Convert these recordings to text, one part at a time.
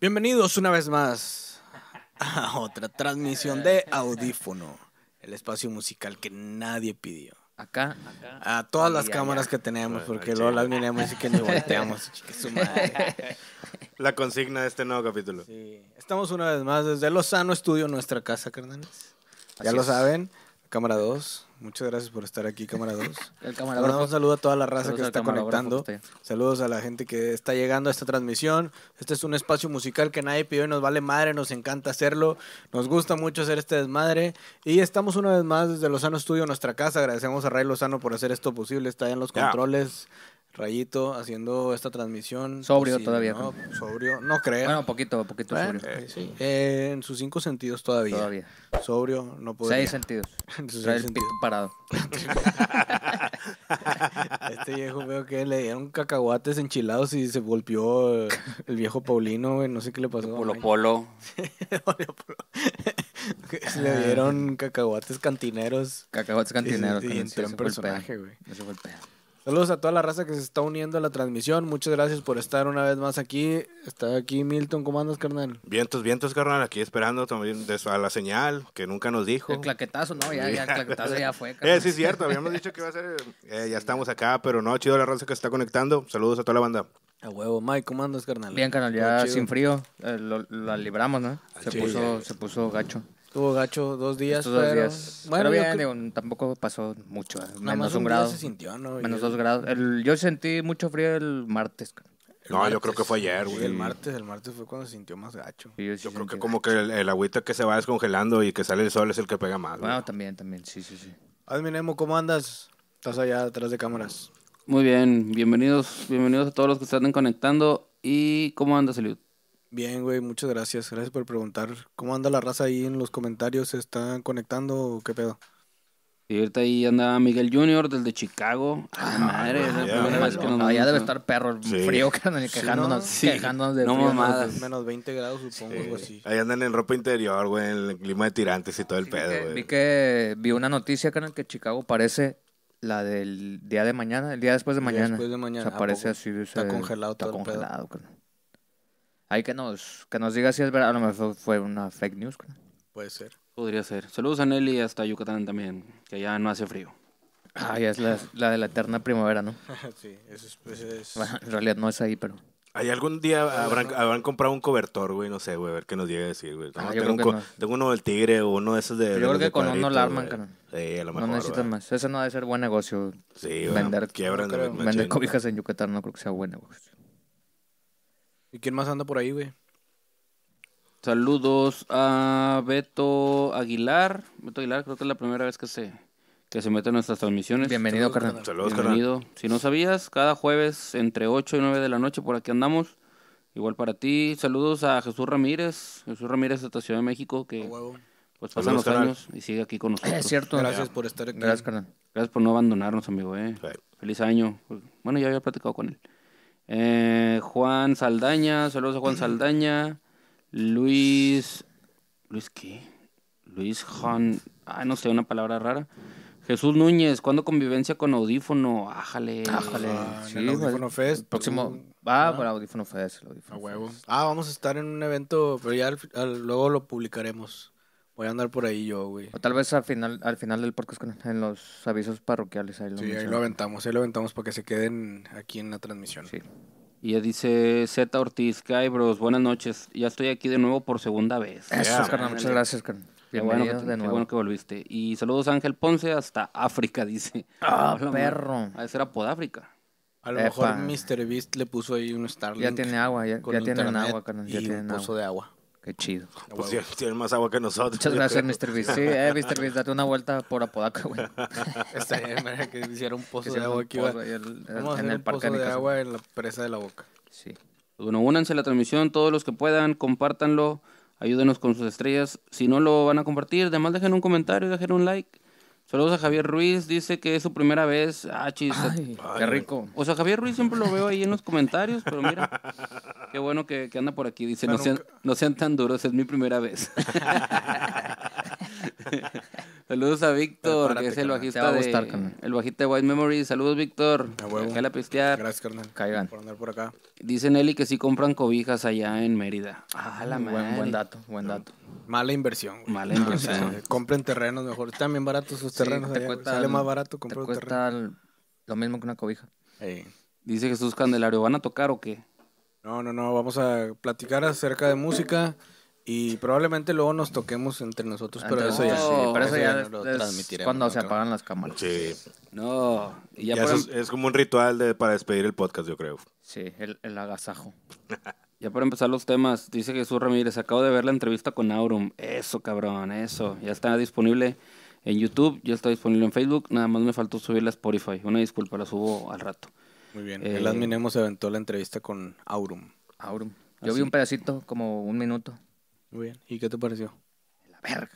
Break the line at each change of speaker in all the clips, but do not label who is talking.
Bienvenidos una vez más a otra transmisión de Audífono, el espacio musical que nadie pidió. Acá, acá. A todas las cámaras que tenemos, porque luego las miramos y que nos volteamos. La consigna
de este nuevo capítulo. Sí.
Estamos una vez más desde Lozano Estudio, nuestra casa, carnales.
Ya lo saben,
cámara 2. Muchas gracias por estar aquí, cámara 2. un saludo a toda la raza que está conectando. Saludos a la gente que está llegando a esta transmisión. Este es un espacio musical que nadie pidió y nos vale madre, nos encanta hacerlo. Nos gusta mucho hacer este desmadre. Y estamos una vez más desde Lozano Studio, nuestra casa. Agradecemos a Ray Lozano por hacer esto posible. Está ahí en los controles. Rayito haciendo esta transmisión. Pues, sobrio todavía. No, sobrio, no creo. Bueno, poquito, poquito sobrio. Eh, eh, en sus cinco sentidos todavía. Todavía. Sobrio, no puede Seis sentidos. seis sentidos. parado. este viejo veo que le dieron cacahuates enchilados y se golpeó eh, el viejo Paulino, güey. No sé qué le pasó. Polo Polo.
le dieron
cacahuates cantineros. Cacahuates cantineros. Y, entró en personaje, güey. se golpea Saludos a toda la raza que se está uniendo a la transmisión. Muchas gracias por estar una vez más aquí. Está aquí Milton, ¿cómo andas, carnal?
Vientos, vientos, carnal. Aquí esperando también a la señal que nunca nos dijo.
El claquetazo, no, ya, ya el claquetazo ya fue. Carnal. Eh, sí, cierto. Habíamos dicho que iba a ser.
Eh, ya estamos acá, pero no, chido la raza que se está conectando. Saludos a toda la banda.
A huevo, Mike,
¿cómo andas, carnal? Bien, carnal, ya sin frío.
Eh, la libramos, ¿no? Se, puso, se puso gacho. Estuvo gacho dos días. pero... Bueno, tampoco pasó mucho. Eh, menos un, grado. Se sintió, Menos dos grados. yo sentí mucho frío el martes.
no, yo creo que fue ayer, güey. el martes,
el martes fue cuando se sintió más gacho.
yo, creo que como que el, agüita que se va descongelando y que sale el sol es el que pega
más. Bueno, también, también, sí, sí, sí. Adminemo, ¿cómo andas? Estás allá atrás de cámaras.
Muy bien, bienvenidos, bienvenidos a todos los que se están conectando. ¿Y cómo andas, Eliud?
Bien, güey, muchas gracias. Gracias por preguntar. ¿Cómo anda la raza ahí en los comentarios? ¿Se están conectando
o qué pedo? Y ahorita ahí anda Miguel Junior de Chicago. Ah, madre, que Allá debe estar perro frío quejándonos, ¿no? quejándonos de no frío,
Menos 20 grados, supongo,
Ahí andan en ropa interior, güey, en el clima de tirantes y todo el pedo, güey. Vi que vi una noticia acá en que Chicago parece la del día de mañana, el día después de mañana. Después de mañana. O parece así. Está congelado está todo congelado, el pedo. Hay que nos, que nos diga si es verdad. A lo mejor fue una fake news. ¿no? Puede ser.
Podría ser. Saludos a Nelly y hasta Yucatán también, que ya no hace frío. Ah, ya es la, la de la eterna primavera, ¿no?
sí, eso es, pues es... Bueno, en
realidad no es ahí, pero...
Ahí algún día habrán, comprado un cobertor, güey, no sé, güey, a ver qué nos llegue a decir, güey. Ah, tengo, uno del tigre o uno de esos de. Yo creo que con uno la arman, cabrón.
Sí, a lo mejor. No necesitan más. Ese no debe ser buen negocio. Sí, güey. Vender, vender cobijas en Yucatán no creo que sea buen negocio.
¿Y quién más anda por ahí, güey? Saludos a Beto Aguilar. Beto Aguilar, creo que es la primera vez que se, que se mete en nuestras transmisiones. Bienvenido, carnal. Saludos, Bienvenido. Si no sabías, cada jueves entre 8 y 9 de la noche por aquí andamos. Igual para ti. Saludos a Jesús Ramírez. Jesús Ramírez de esta Ciudad de México que pues pasan los años y sigue aquí con nosotros. Es cierto. Gracias por estar aquí. Gracias, carnal. Gracias por no abandonarnos, amigo. Eh. Feliz año. Bueno, ya había platicado con él. Eh, Juan Saldaña, saludos a Juan Saldaña. Luis. ¿Luis qué? Luis Juan. Ah, no sé, una palabra rara. Jesús Núñez, ¿cuándo convivencia con audífono? Ájale. Ájale. Ah, sí, el audífono Fest. próximo.
Va ah, Audífono Fest. a huevo. Ah, vamos
a estar en un evento, pero ya luego lo publicaremos. Voy a andar por ahí yo, güey. O tal
vez al final, al final del podcast en los avisos parroquiales. Ahí lo sí, ahí lo aventamos, ahí lo aventamos para que se queden aquí en la transmisión. Sí.
Y dice Z Ortiz, hay Bros, buenas noches. Ya estoy aquí de nuevo por segunda vez. Eso, carnal, muchas gracias, carnal. Qué bueno, que, Qué que volviste. Y saludos Ángel Ponce hasta África, dice. Ah, perro. A ser Podáfrica.
A lo mejor Mr. Beast le puso ahí un Starlink. Ya tiene agua, ya, ya tienen agua, carnal.
Ya un pozo de agua. Qué chido. Ah, pues tienen más agua que nosotros. Muchas gracias, Mr. Beast. Sí, eh, Mr. Beast,
date una vuelta por Apodaca, güey. Estaría de manera que hiciera un pozo de agua aquí. En el,
parque. en un pozo de agua
en la presa de la boca. Sí.
Pues bueno, únanse a la transmisión todos los que puedan, compártanlo, ayúdenos con sus estrellas. Si no lo van a compartir, además dejen un comentario, dejen un like. Saludos a Javier Ruiz, dice que es su primera vez. Ah, chiste. qué rico. O sea, Javier Ruiz siempre lo veo ahí en los comentarios, pero mira, qué bueno que, anda por aquí. Dice, no sean, no sean tan duros, es mi primera vez. Saludos a Víctor, que es el bajista, de, el bajista de White Memory. Saludos, Víctor. A la Gracias, carnal. Caigan. Por andar por acá. Dice Nelly que sí compran cobijas allá en Mérida. Ah, la madre. Buen, dato, buen dato. Mala inversión. Güey. Mala inversión. compren
terrenos mejor. también baratos sus terrenos. Sale más barato comprar un cuesta
Lo mismo que una cobija. Dice Jesús Candelario, ¿van a tocar o qué? No, no, no. Vamos a platicar
acerca de música. Y probablemente luego nos toquemos entre nosotros, pero eso ya,
lo es Cuando se apagan las cámaras.
No.
Em- es, como un
ritual para despedir el podcast, yo creo. Sí, el, agasajo.
ya para empezar los temas, dice Jesús Ramírez, acabo de ver la entrevista con Aurum. Eso, cabrón, eso. Ya está disponible en YouTube, ya está disponible en Facebook. Nada más me faltó subirla a Spotify. Una disculpa, la subo al rato. Muy bien. Eh, el adminemos
aventó la entrevista con Aurum. Aurum. Yo ah, vi un pedacito,
como un minuto. Muy bien. ¿Y qué te pareció?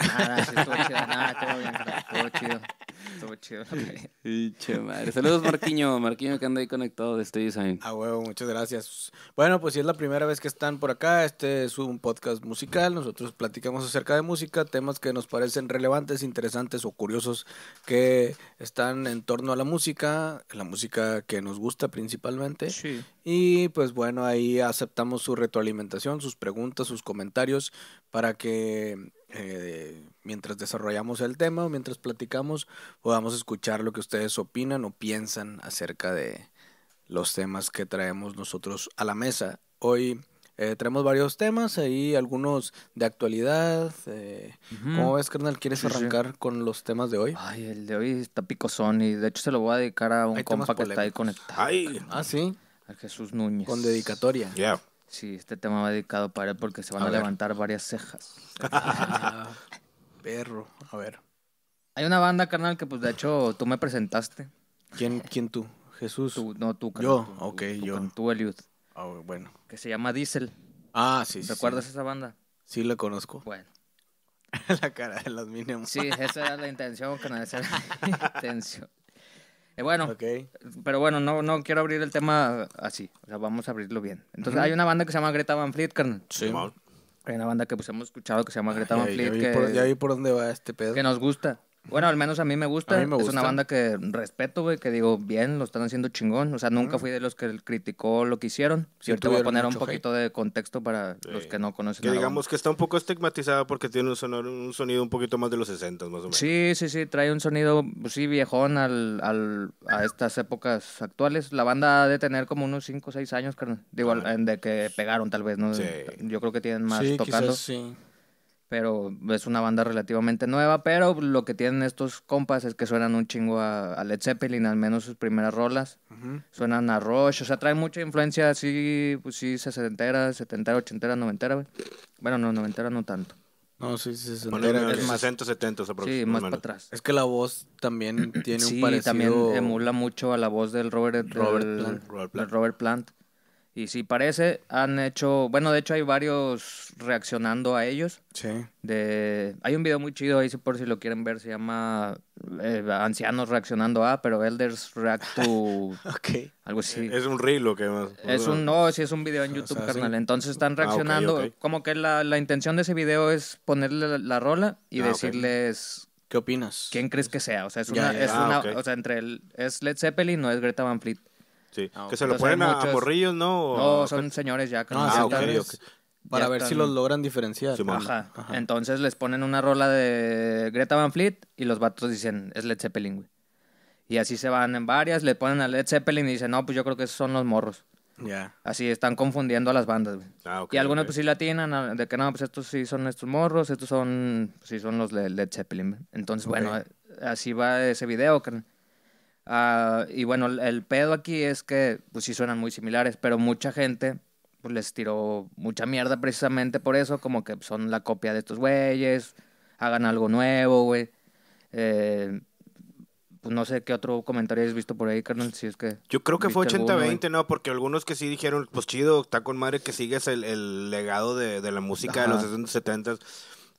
Nada, todo bien, todo chido. Saludos, Marquiño.
Marquiño que anda ahí conectado de este design. huevo,
muchas gracias.
Bueno, pues si es la primera vez que están por acá,
este es un podcast musical. Nosotros platicamos acerca de música, temas que nos parecen relevantes, interesantes o curiosos que están en torno a la música, la música que nos gusta principalmente. Y pues bueno, ahí aceptamos su retroalimentación, sus preguntas, sus comentarios para que eh, mientras desarrollamos el tema o mientras platicamos, podamos escuchar lo que ustedes opinan o piensan acerca de los temas que traemos nosotros a la mesa. Hoy eh, traemos varios temas, ahí algunos de actualidad. Eh, ¿Cómo ves, carnal? ¿Quieres arrancar
con los temas de hoy? Ay, el de hoy está picosón y de hecho se lo voy a dedicar a un compa que está ahí conectado. Ay. Ah, sí. A Jesús Núñez. Con dedicatoria. Sí, este tema va dedicado para él porque se van a, levantar varias cejas.
Perro, a ver.
Hay una banda, carnal, que pues de hecho tú me presentaste. ¿Quién, quién tú? Jesús. no, tú, Yo, ok, yo. Tú, Eliud. Ah, bueno. Que se llama Diesel. Ah, sí, sí. ¿Recuerdas esa banda? Sí, la conozco. Bueno. la cara de los mínimos. sí, esa era la intención, carnal, esa era la intención. Eh, bueno, pero bueno, no, no quiero abrir el tema así. O sea, vamos a abrirlo bien. Entonces, hay una banda que se llama Greta Van Fleet, Sí, Hay una banda que pues hemos escuchado que se llama Greta Van Fleet. por, dónde va este pedo. Que nos gusta. Bueno, al menos a mí me gusta. Es una banda que respeto, güey, que digo, bien, lo están haciendo chingón. O sea, nunca mm. fui de los que criticó lo que hicieron. Si voy a poner un poquito de contexto para los
que no conocen. Que digamos que está un poco estigmatizada porque tiene un, un sonido un poquito más de los 60, más o
menos. Sí, sí, sí, trae un sonido, pues sí, viejón al, al, a estas épocas actuales. La banda ha de tener como unos 5 o 6 años, carnal. Digo, ah. de que pegaron tal vez, ¿no? Sí. Yo creo que tienen más tocando. Quizás, sí pero es una banda relativamente nueva, pero lo que tienen estos compas es que suenan un chingo a, Led Zeppelin, al menos sus primeras rolas, suenan a Rush, o sea, traen mucha influencia así, pues sí, sesentera, setentera, ochentera, noventera, bueno, no, noventera no tanto.
No, sí, sí, sí. es, más aproximadamente.
Sí,
más para atrás.
Es que la voz también tiene un parecido... Sí, también emula
mucho a la voz del Robert... Del Robert Plant. Y si parece, han hecho, bueno, de hecho hay varios reaccionando a ellos. Sí. De, hay un video muy chido ahí por si lo quieren ver, se llama eh, Ancianos reaccionando a, pero Elders React to okay. algo así. Es un reel que más. Es un no, sí es un video en YouTube, carnal. Entonces están ah, reaccionando, como que la, intención de ese video es ponerle la, rola y ah, decirles ¿Qué opinas? ¿Quién crees que sea? O sea, es una, ah, o sea, entre el, es Led Zeppelin, no es Greta Van Fleet. Sí. Ah, que se lo ponen a, los ¿no? No, son señores ya. Que ah, Para ver si los logran diferenciar. Ajá. Entonces les ponen una rola de Greta Van Fleet y los vatos dicen, es Led Zeppelin, güey. Y así se van en varias, le ponen a Led Zeppelin y dicen, no, pues yo creo que esos son los morros. Ya. Así están confundiendo a las bandas, Ah, ok. y algunos pues sí tienen, de que no, pues estos sí son estos morros, estos son, pues, sí son los Led Zeppelin. Entonces, bueno, así va ese video, Ah, y bueno, el pedo aquí es que, pues sí suenan muy similares, pero mucha gente pues, les tiró mucha mierda precisamente por eso, como que son la copia de estos güeyes, hagan algo nuevo, güey. Eh, pues no sé qué otro comentario has visto por ahí, carnal, si es que... Yo creo que fue 80-20,
¿no? Porque algunos que sí dijeron, pues chido, está con madre que sigues el, legado de, de, la música de los 60 70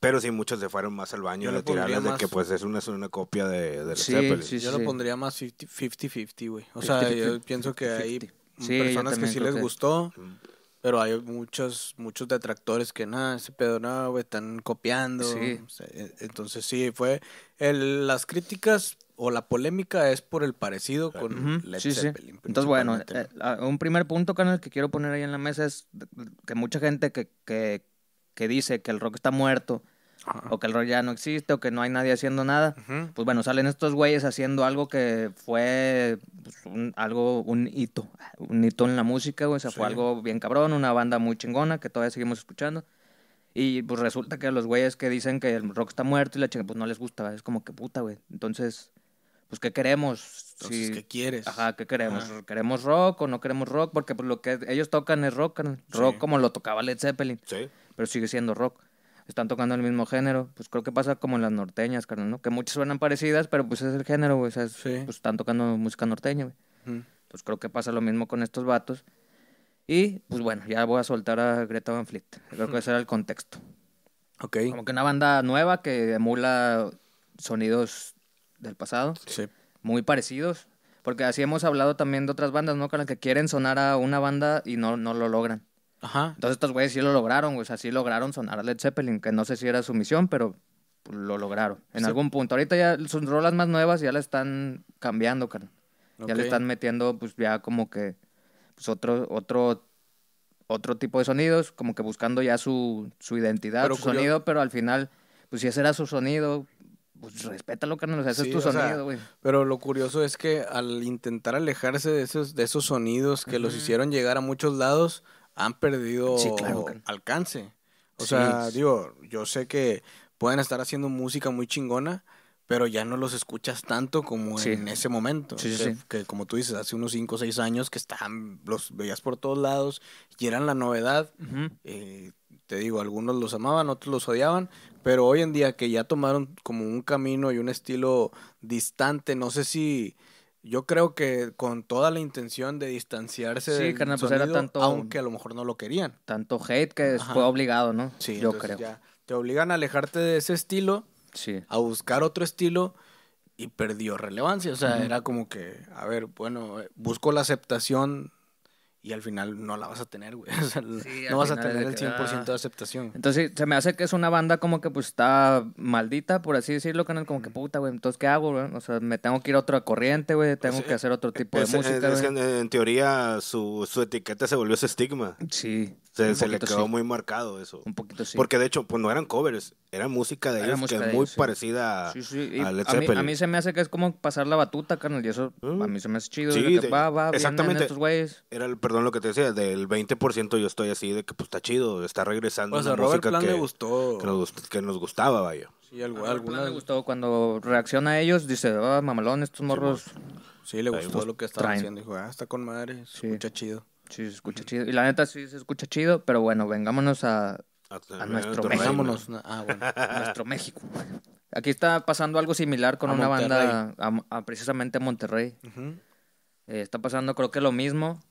pero sí, muchos se fueron más al baño y lo tiraron de que pues es una,
es una copia de, de sí, sí, sí, yo lo pondría más 50-50, güey. O sea, yo pienso que hay personas que sí les gustó, pero hay muchos muchos detractores que nada, ese pedo no, güey, están copiando. E, entonces sí, fue...
El, las críticas o la polémica es por el parecido con la -huh. Sí. Entonces, bueno, eh, un primer punto, canal que quiero poner ahí en la mesa es que mucha gente que, que, que, dice que el rock está muerto o que el rock ya no existe, o que no hay nadie haciendo nada. Pues bueno, salen estos güeyes haciendo algo que fue pues, un, algo, un hito, un hito en la música, güey. O sea, fue algo bien cabrón, una banda muy chingona que todavía seguimos escuchando. Y pues resulta que los güeyes que dicen que el rock está muerto y la chinga, pues no les gusta, es como que puta, güey. Entonces, pues ¿qué queremos? Entonces, ¿qué quieres? Ajá, ¿qué queremos? ¿Queremos rock o no queremos rock? Porque pues, lo que ellos tocan es rock, rock como lo tocaba Led Zeppelin. Sí. Pero sigue siendo rock están tocando el mismo género. Pues creo que pasa como en las norteñas, carnal, ¿no? Que muchas suenan parecidas, pero pues es el género, pues están tocando música norteña, Pues creo que pasa lo mismo con estos vatos. Y pues bueno, ya voy a soltar a Greta Van Fleet. Creo que ese era el contexto. Ok. Como que una banda nueva que emula sonidos del pasado. Muy parecidos. Porque así hemos hablado también de otras bandas, ¿no? que quieren sonar a una banda y no, no lo logran. Ajá. Entonces estos güeyes sí lo lograron, güey. lograron sonar a Led Zeppelin, que no sé si era su misión, pero pues, lo lograron. En algún punto. Ahorita ya sus rolas más nuevas ya la están cambiando, carnal. Ya le están metiendo, pues ya como que pues, otro, otro, otro tipo de sonidos, como que buscando ya su, su identidad, su sonido, pero al final, pues si ese era su sonido, pues
respétalo, carnal, o sea, ese es tu sonido, güey. Pero lo curioso es que al intentar alejarse de esos, de esos sonidos que los hicieron llegar a muchos lados, han perdido alcance. O sea, digo, yo sé que pueden estar haciendo música muy chingona, pero ya no los escuchas tanto como en ese momento. Sí, sí, que como tú dices, hace unos cinco o seis años que estaban, los veías por todos lados y eran la novedad. Eh, te digo, algunos los amaban, otros los odiaban, pero hoy en día que ya tomaron como un camino y un estilo distante, no sé si yo creo que con toda la intención de distanciarse sí, del pues tanto, aunque a lo mejor no lo querían.
Tanto hate que fue
obligado, ¿no? Sí, yo creo. te obligan a alejarte de ese estilo, a buscar otro estilo y perdió relevancia. O sea, era como que, a ver, bueno, eh, busco la
aceptación y al final
no la vas a tener, güey. no vas a tener el 100% de ah. aceptación.
Entonces, se me hace que es una banda como que pues está maldita, por así decirlo, canal como que puta, güey, entonces ¿qué hago, güey? O sea, me tengo que ir a otra corriente, güey, tengo pues, que eh, hacer otro eh, tipo de eh, música. Es,
en,
teoría su, etiqueta se volvió ese estigma. Sí. Se, le quedó muy marcado eso. Un poquito sí. Porque de hecho, pues no eran covers, era música de ellos que es muy parecida a, a, Led a, mí, a mí, se
me hace que es como pasar la batuta, canal, y eso a mm. mí se me hace chido. exactamente. Era el
perdón lo que te decía, del 20% yo estoy así de que pues está chido, está regresando. O música que, nos,
gustaba, algo, gustó cuando reacciona a ellos, dice, ah, mamalón, estos morros. Sí, le gustó lo que estaba haciendo, dijo, ah, está con madre, se escucha chido. Sí, se escucha chido. Y la neta sí se escucha chido, pero bueno, vengámonos a, nuestro México. Ah, bueno, a nuestro México. Aquí está pasando algo similar con una banda, a, precisamente Monterrey. Eh, está pasando creo que lo mismo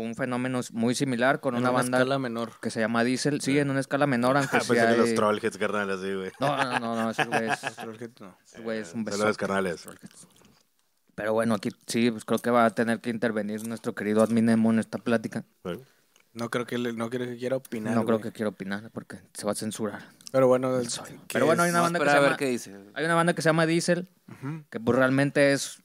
un fenómeno muy similar con en una, banda. escala menor. Que se llama Diesel. Sí, en una escala menor, aunque ah, sea. Pensé hay... los Trollheads,
carnal, así, güey. No, no, no, no, esos güeyes. Los Trollheads no. Esos es un beso.
Pero bueno, aquí sí, pues creo que va a tener que intervenir nuestro querido admin en esta plática.
No creo que no creo que quiera opinar. No creo
que quiera opinar porque se va a censurar. Pero bueno, el, Pero bueno, hay una banda que se llama, Hay una banda que se llama Diesel, que pues realmente es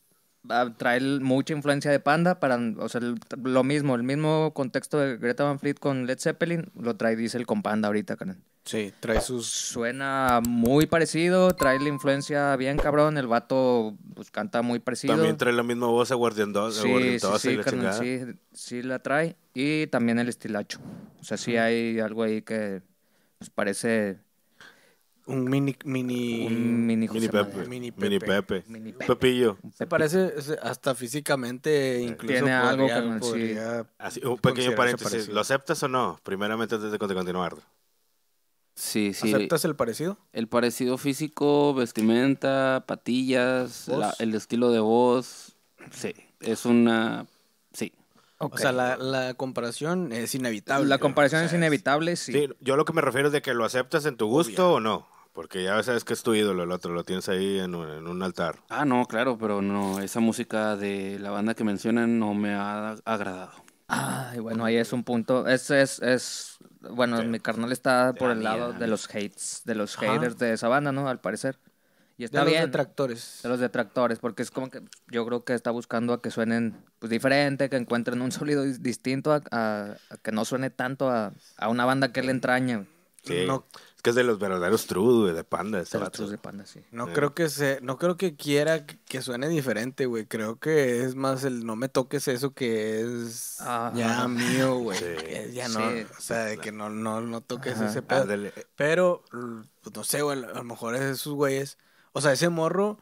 trae mucha influencia de Panda, para, o sea, lo mismo, el mismo contexto de Greta Van Fleet con Led Zeppelin, lo trae Diesel con Panda ahorita, canal Sí, trae sus... Suena muy parecido, trae la influencia bien cabrón, el vato pues canta muy parecido. También trae
la misma voz a Guardian 2, sí, sí, sí, sí,
sí, la trae. Y también el estilacho. O sea, sí hay algo ahí que pues, parece un mini, mini, mini, Pepe. mini,
Pepe. Pepillo. Me parece hasta físicamente, eh, incluso. Tiene algo que Un pequeño paréntesis. ¿Lo
aceptas o no? Primeramente, antes de continuar. Sí, sí. ¿Aceptas el parecido? El parecido físico, vestimenta, patillas, el estilo de voz. Sí, es una. Sí. O sea,
la, comparación es inevitable. La comparación es inevitable,
sí. Yo lo
que me refiero es de que lo aceptas en tu gusto o no. Porque ya sabes que es tu ídolo el otro, lo tienes ahí en
un, altar. Ah, no, claro, pero no, esa música de la banda que mencionan no me ha agradado. y bueno, ahí es un punto. Es, es, es bueno, mi carnal
está por el lado de los hates, de los haters de esa banda, ¿no? Al parecer. Y está de los detractores. De los detractores, porque es como que yo creo que está buscando a que suenen pues, diferente, que encuentren un sonido distinto, a, que no suene tanto a, una banda que le entraña. Sí que es de los verdaderos true, güey, de panda. de los de sí. No eh. creo que se,
no creo que quiera que suene diferente, güey. Creo que es más el no me toques eso que es ya mío, güey. Ya no, o sea, de que no, no, no toques ese pedo. Pero, pues, no sé, güey, a lo mejor es esos güeyes. O sea, ese morro,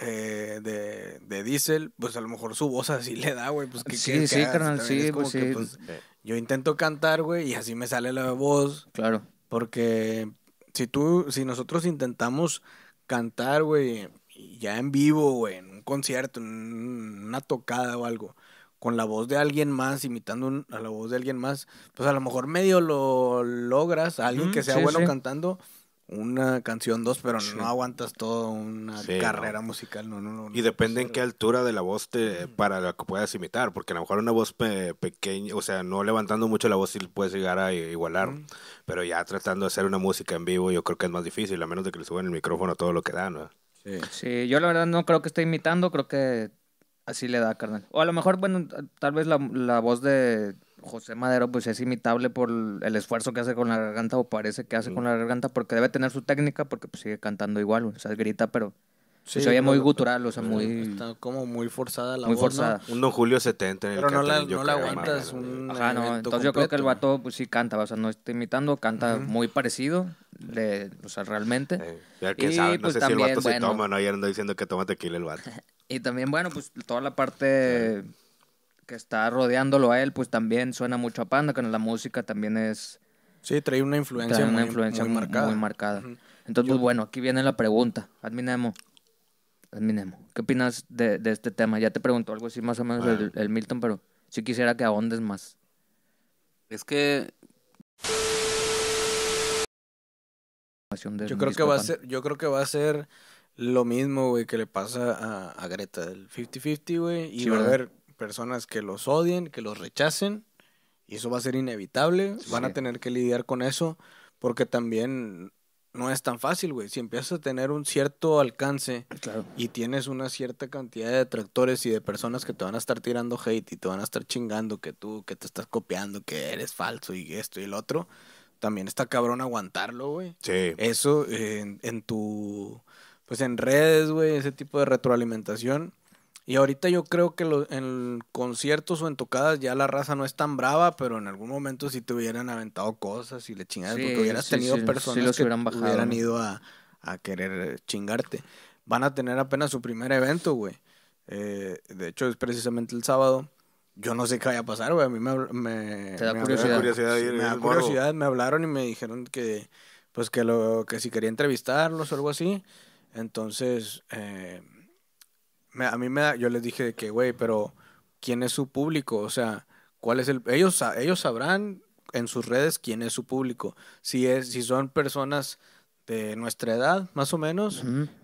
eh, de, de Diesel, pues a lo mejor su voz así le da, güey. Pues, sí, sí, carnal, sí, que, sí. Pues, pues, eh. Yo intento cantar, güey, y así me sale la voz. Claro. Porque si tú, si nosotros intentamos cantar, güey, ya en vivo, güey, en un concierto, en una tocada o algo, con la voz de alguien más, imitando a la voz de alguien más, pues a lo mejor medio lo logras, alguien que sea bueno cantando, una canción, dos, pero no aguantas toda una carrera musical. No, no, no, y depende
en qué altura de la voz te, para la que puedas imitar, porque a lo mejor una voz pequeña, o sea, no levantando mucho la voz sí puedes llegar a igualar, pero ya tratando de hacer una música en vivo yo creo que es más difícil, a menos de que le suban el micrófono todo lo que da, ¿no?
Sí. yo la verdad no creo que esté imitando, creo que así le da, carnal. O a lo mejor, bueno, tal vez la, la voz de José Madero pues es imitable por el esfuerzo que hace con la garganta o parece que hace con la garganta porque debe tener su técnica porque pues, sigue cantando igual, o sea, grita pero se oye muy gutural, o sea, muy... Está como muy forzada la muy voz, forzada. Un
Julio 70 en el Pero no la, no la aguantas un Ajá, no, entonces yo creo que el
vato pues sí canta, o sea, no está imitando, canta muy parecido, o sea, realmente. ya que y, sabe, pues, también, si el vato bueno, se toma, ¿no? Ayer diciendo que toma tequila el vato. y también, bueno, pues toda la parte que está rodeándolo a él, pues también suena mucho a Panda, que en la música también es... Sí, trae una influencia, muy, muy, marcada. marcada. Entonces, pues bueno, aquí viene la pregunta. Adminemo, Adminemo, ¿qué opinas de, de, este tema? Ya te pregunto algo así más o menos el, Milton, pero sí quisiera que ahondes más. Es que... Yo creo que, va a ser,
yo creo que va a ser lo mismo, güey, que le pasa a, a Greta, del 50-50, güey. Y va a haber personas que los odien, que los rechacen, y eso va a ser inevitable, van a tener que lidiar con eso, porque también no es tan fácil, güey. Si empiezas a tener un cierto alcance y tienes una cierta cantidad de detractores y de personas que te van a estar tirando hate y te van a estar chingando que tú, que te estás copiando, que eres falso y esto y el otro, también está cabrón aguantarlo, güey. Sí. Eso en, en, tu, pues en redes, güey, ese tipo de retroalimentación y ahorita yo creo que en conciertos o en tocadas ya la raza no es tan brava, pero en algún momento sí te hubieran aventado cosas y le chingadas, porque hubieras tenido personas que hubieran ido a, querer eh, chingarte. Van a tener apenas su primer evento, güey. Eh, de hecho, es precisamente el sábado. Yo no sé qué vaya a pasar, güey. A mí me, me, ¿Te da curiosidad. me da curiosidad. Me hablaron y me dijeron que, pues, que, lo, que si quería entrevistarlos o algo así. Entonces, eh, a mí me da, yo les dije que, güey, pero ¿quién es su público? O sea, ¿cuál es el, ellos, ellos sabrán en sus redes quién es su público. Si, es, si son personas de nuestra edad, más o menos,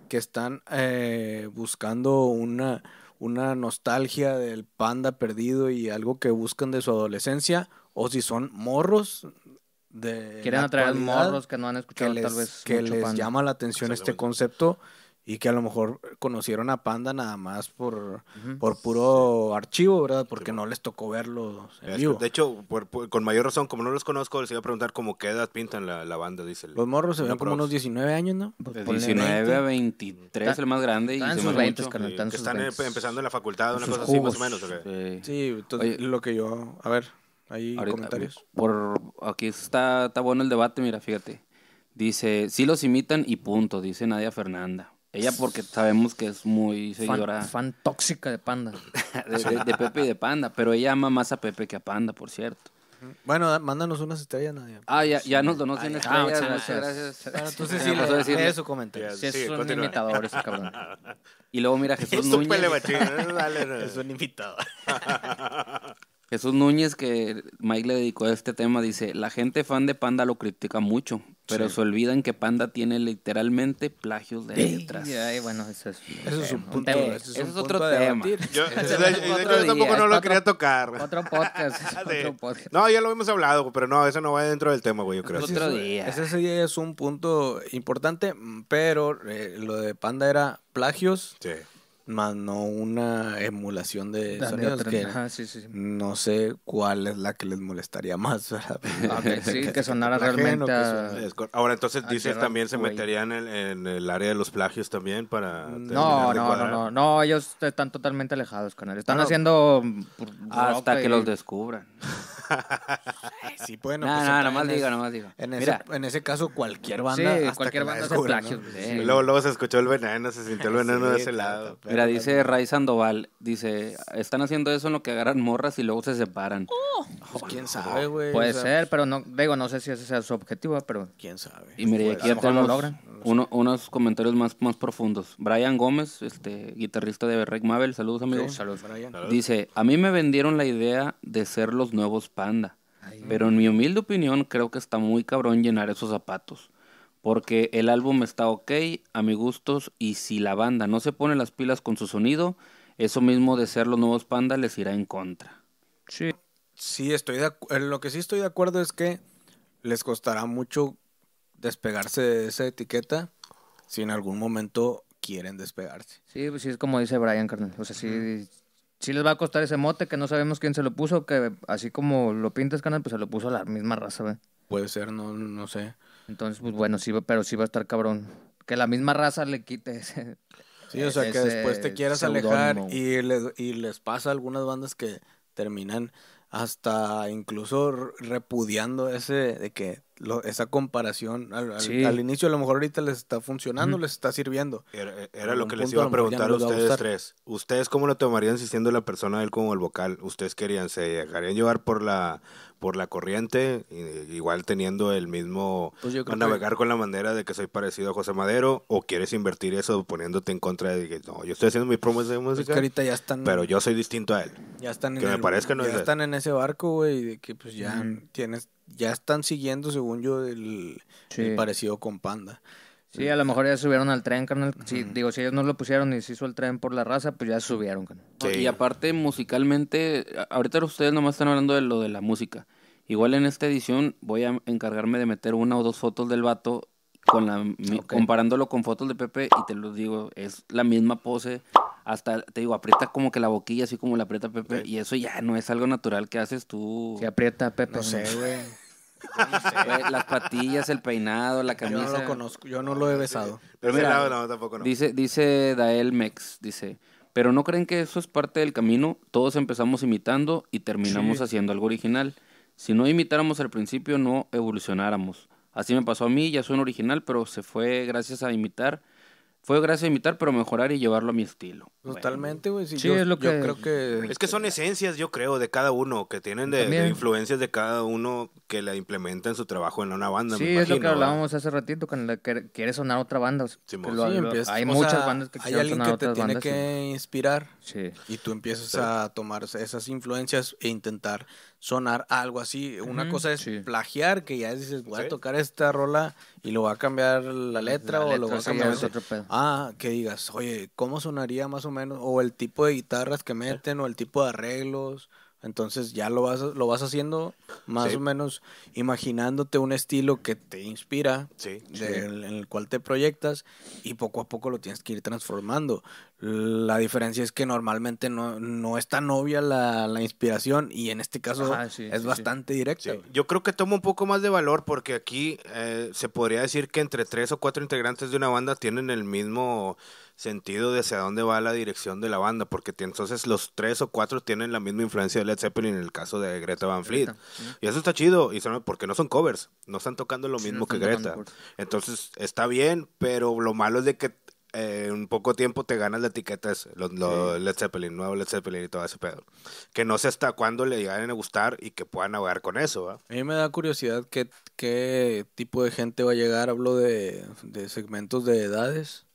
que están eh, buscando una, una nostalgia del panda perdido y algo que buscan de su adolescencia, o si son morros
de... Quieren atraer morros que no han escuchado que les, Que les llama
la atención este concepto y que a lo mejor conocieron a Panda nada más por, por puro archivo, ¿verdad? Porque no les tocó verlos De
hecho, con mayor razón, como no los conozco, les iba a preguntar cómo qué edad pintan la, banda, dice. los morros se ven como unos
19 años, ¿no? 19 a 23,
el más grande. y sus 20, carnal, están que están em, empezando en la facultad, una cosa así, más o menos. Sí. sí, entonces,
lo que yo... A ver, hay comentarios. Por, aquí está, está bueno el debate, mira, fíjate. Dice, sí los imitan y punto, dice Nadia Fernanda. Ella porque sabemos que es muy seguidora. Fan,
fan tóxica de Panda.
de, Pepe y de Panda, pero ella ama más a Pepe que a Panda, por cierto. Bueno, mándanos unas estrellas, Ah, ya, ya nos donó 100 estrellas. gracias. entonces sí, comentario. es un imitador ese cabrón. Y luego mira Jesús Núñez. es un imitador. Jesús Núñez, que Mike le dedicó a este tema, dice, la gente fan de Panda lo critica mucho, pero se olvidan que Panda tiene literalmente plagios de letras.
Ay, bueno, eso es,
eso es un punto. es, otro tema. Yo,
tampoco no lo quería tocar. Otro podcast, otro podcast, No,
ya lo hemos hablado, pero no, eso no va dentro del tema, güey, yo
creo. Otro
día. Ese
sí es un punto importante, mm, pero eh, lo de Panda era plagios. Sí más no una emulación de, sonidos que no sé cuál es la que les molestaría más ah, sí, que, sonara realmente
ahora entonces dices también se meterían en, el área de los plagios también para
no no, no no ellos están totalmente alejados con él están ah, haciendo pues, ah, hasta que los
descubran
sí bueno no, pues, no, nomás digo nomás digo en ese,
en ese caso cualquier banda hasta cualquier banda hace plagios luego luego se escuchó el veneno se sintió el veneno de ese lado Mira, dice Ray Sandoval, dice, están haciendo eso en lo que agarran morras y luego se separan. Oh. Pues, oh, quién sabe, güey. Puede ser, pero no, digo, no sé si ese sea su objetivo, pero. Quién sabe. Y mire, pues, aquí tenemos unos comentarios más, más profundos. Brian Gómez, este guitarrista de Rick Mabel, saludos amigos. saludos, Brian. Dice, a mí me vendieron la idea de ser los nuevos panda. pero en mi humilde opinión, creo que está muy cabrón llenar esos zapatos porque el álbum está ok a mi gustos y si la banda no se pone las pilas con su sonido, eso mismo de ser los nuevos Panda les irá en contra. Sí. Sí, estoy de lo que sí estoy de acuerdo es que les costará mucho
despegarse de esa etiqueta si en algún momento quieren despegarse. Sí, pues sí es como dice Brian, carnal. O sea, sí, les va a costar ese mote que no sabemos quién se lo puso, que así como lo pintas, carnal, pues se lo puso la misma raza, Puede ser, no, no sé. Entonces, pues bueno, sí, pero sí va a estar cabrón. Que la misma raza le quite ese. Sí, o sea, que después te quieras alejar
y les, y les pasa a algunas bandas que terminan hasta incluso repudiando ese de que esa comparación al, inicio a lo mejor ahorita les está funcionando, les está sirviendo. Era, lo que les iba a preguntar a ustedes
tres. ¿Ustedes cómo lo tomarían si siendo la persona él como el vocal? ¿Ustedes querían se dejarían llevar por la por la corriente, igual teniendo el mismo
pues navegar con
la manera de que soy parecido a José Madero, o quieres invertir eso poniéndote en contra de que no, yo estoy haciendo mis promesas de pues música, ya están... pero yo soy distinto a él.
Ya están en ese barco, güey, de que pues ya tienes ya están siguiendo según yo el,
el parecido con Panda.
Sí, a lo mejor ya subieron al tren, carnal. Sí, digo, si ellos no lo pusieron y se hizo el tren por la raza, pues ya subieron, carnal.
Y aparte, musicalmente, ahorita ustedes nomás están hablando de lo de la música. Igual en esta edición voy a encargarme de meter una o dos fotos del vato con la, comparándolo con fotos de Pepe y te lo digo, es la misma pose. Hasta, te digo, aprieta como que la boquilla, así como la aprieta Pepe. Y eso ya no es algo natural que haces tú. Se aprieta Pepe. No sé, güey. Las patillas, el peinado, la camisa. Yo no lo conozco, yo no lo he besado. Dice, dice Dael Mex, dice, pero no creen que eso es parte del camino, todos empezamos imitando y terminamos haciendo algo original. Si no imitáramos al principio, no evolucionáramos. Así me pasó a mí, ya suena original, pero se fue gracias a imitar fue gracias a imitar, pero mejorar y llevarlo a mi estilo.
Totalmente, güey. Sí, es lo que... creo que... Es que son esencias, yo creo, de cada uno, que tienen de, influencias de cada uno que la implementa en su trabajo en una banda. Sí, es lo que hablábamos
hace ratito, cuando la que quiere sonar otra banda. sí, lo, sí, hay muchas bandas Hay alguien que te tiene que
inspirar. Y tú empiezas a tomar esas influencias e intentar sonar algo así. Una cosa es plagiar, que ya dices, voy a tocar esta rola y lo voy a cambiar la letra o lo voy a cambiar. Otro Ah, que digas, oye, ¿cómo sonaría más o menos? O el tipo de guitarras que meten, o el tipo de arreglos, entonces ya lo vas, lo vas haciendo más o menos imaginándote un estilo que te inspira, en el cual te proyectas y poco a poco lo tienes que ir transformando. La diferencia es que normalmente no, no es tan obvia la, inspiración y en este caso es bastante directa.
Yo creo que toma un poco más de valor porque aquí eh, se podría decir que entre tres o cuatro integrantes de una banda tienen el mismo sentido de hacia dónde va la dirección de la banda, porque entonces los tres o cuatro tienen la misma influencia de Led Zeppelin en el caso de Greta Van Fleet. Y eso está chido, y porque no son covers, no están tocando lo mismo que Greta. Entonces está bien, pero lo malo es de que eh, en poco tiempo te ganas la etiqueta de Led Zeppelin, nuevo Led Zeppelin y todo ese pedo. Que no sé hasta cuándo le llegan a gustar y que puedan ahogar con eso. A
mí me da curiosidad qué, qué tipo de gente va a llegar. Hablo de, de segmentos de edades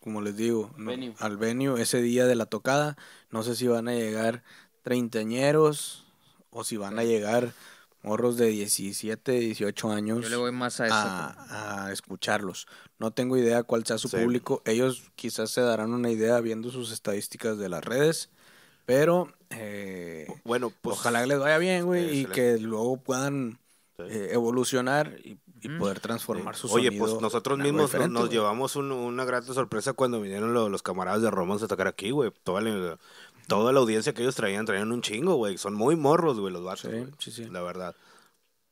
como les digo, al venio ese día de la tocada. No sé si van a llegar treintañeros o si van a llegar morros de 17, 18 años le
voy más a,
escucharlos. No tengo idea cuál sea su público. Ellos quizás se darán una idea viendo sus estadísticas de las redes. Pero, eh, bueno, pues, ojalá les vaya bien, güey, y que luego puedan eh, evolucionar y poder transformar su Oye, pues nosotros mismos nos,
llevamos una grata sorpresa cuando vinieron los, camaradas de Romance a tocar aquí, güey. Toda la, toda la audiencia que ellos traían, traían un chingo, güey. Son muy morros, güey, los vatos, sí, sí, la verdad.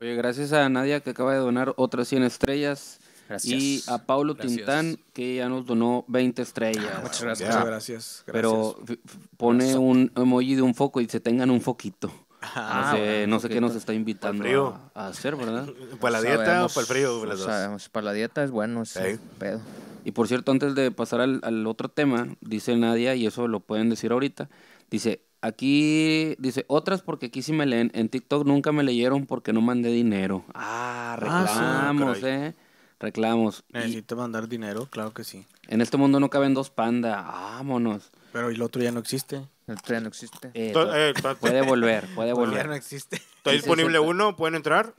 Oye, gracias a Nadia que acaba de donar otras 100 estrellas. Gracias. Y a Paulo Tintán, que ya nos donó 20 estrellas. Ah, muchas gracias, gracias. Pero pone un emoji de un foco y se tengan un foquito. Ah, no sé, qué nos está invitando A, hacer, ¿verdad? ¿Para la dieta o para el frío? Para, sabemos, para la dieta es bueno, es pedo. Y por cierto, antes de pasar al, otro tema, dice Nadia, y eso lo pueden decir ahorita, dice, aquí, dice, otras porque aquí sí me leen, en TikTok nunca me leyeron porque no mandé dinero. Ah, reclamos, eh reclamos. Necesito mandar dinero, claro que sí. En este mundo no caben dos pandas, vámonos.
Pero el otro ya no existe. El otro ya no existe.
Eh, eh puede volver, puede volver. no existe. Está disponible
uno, pueden entrar.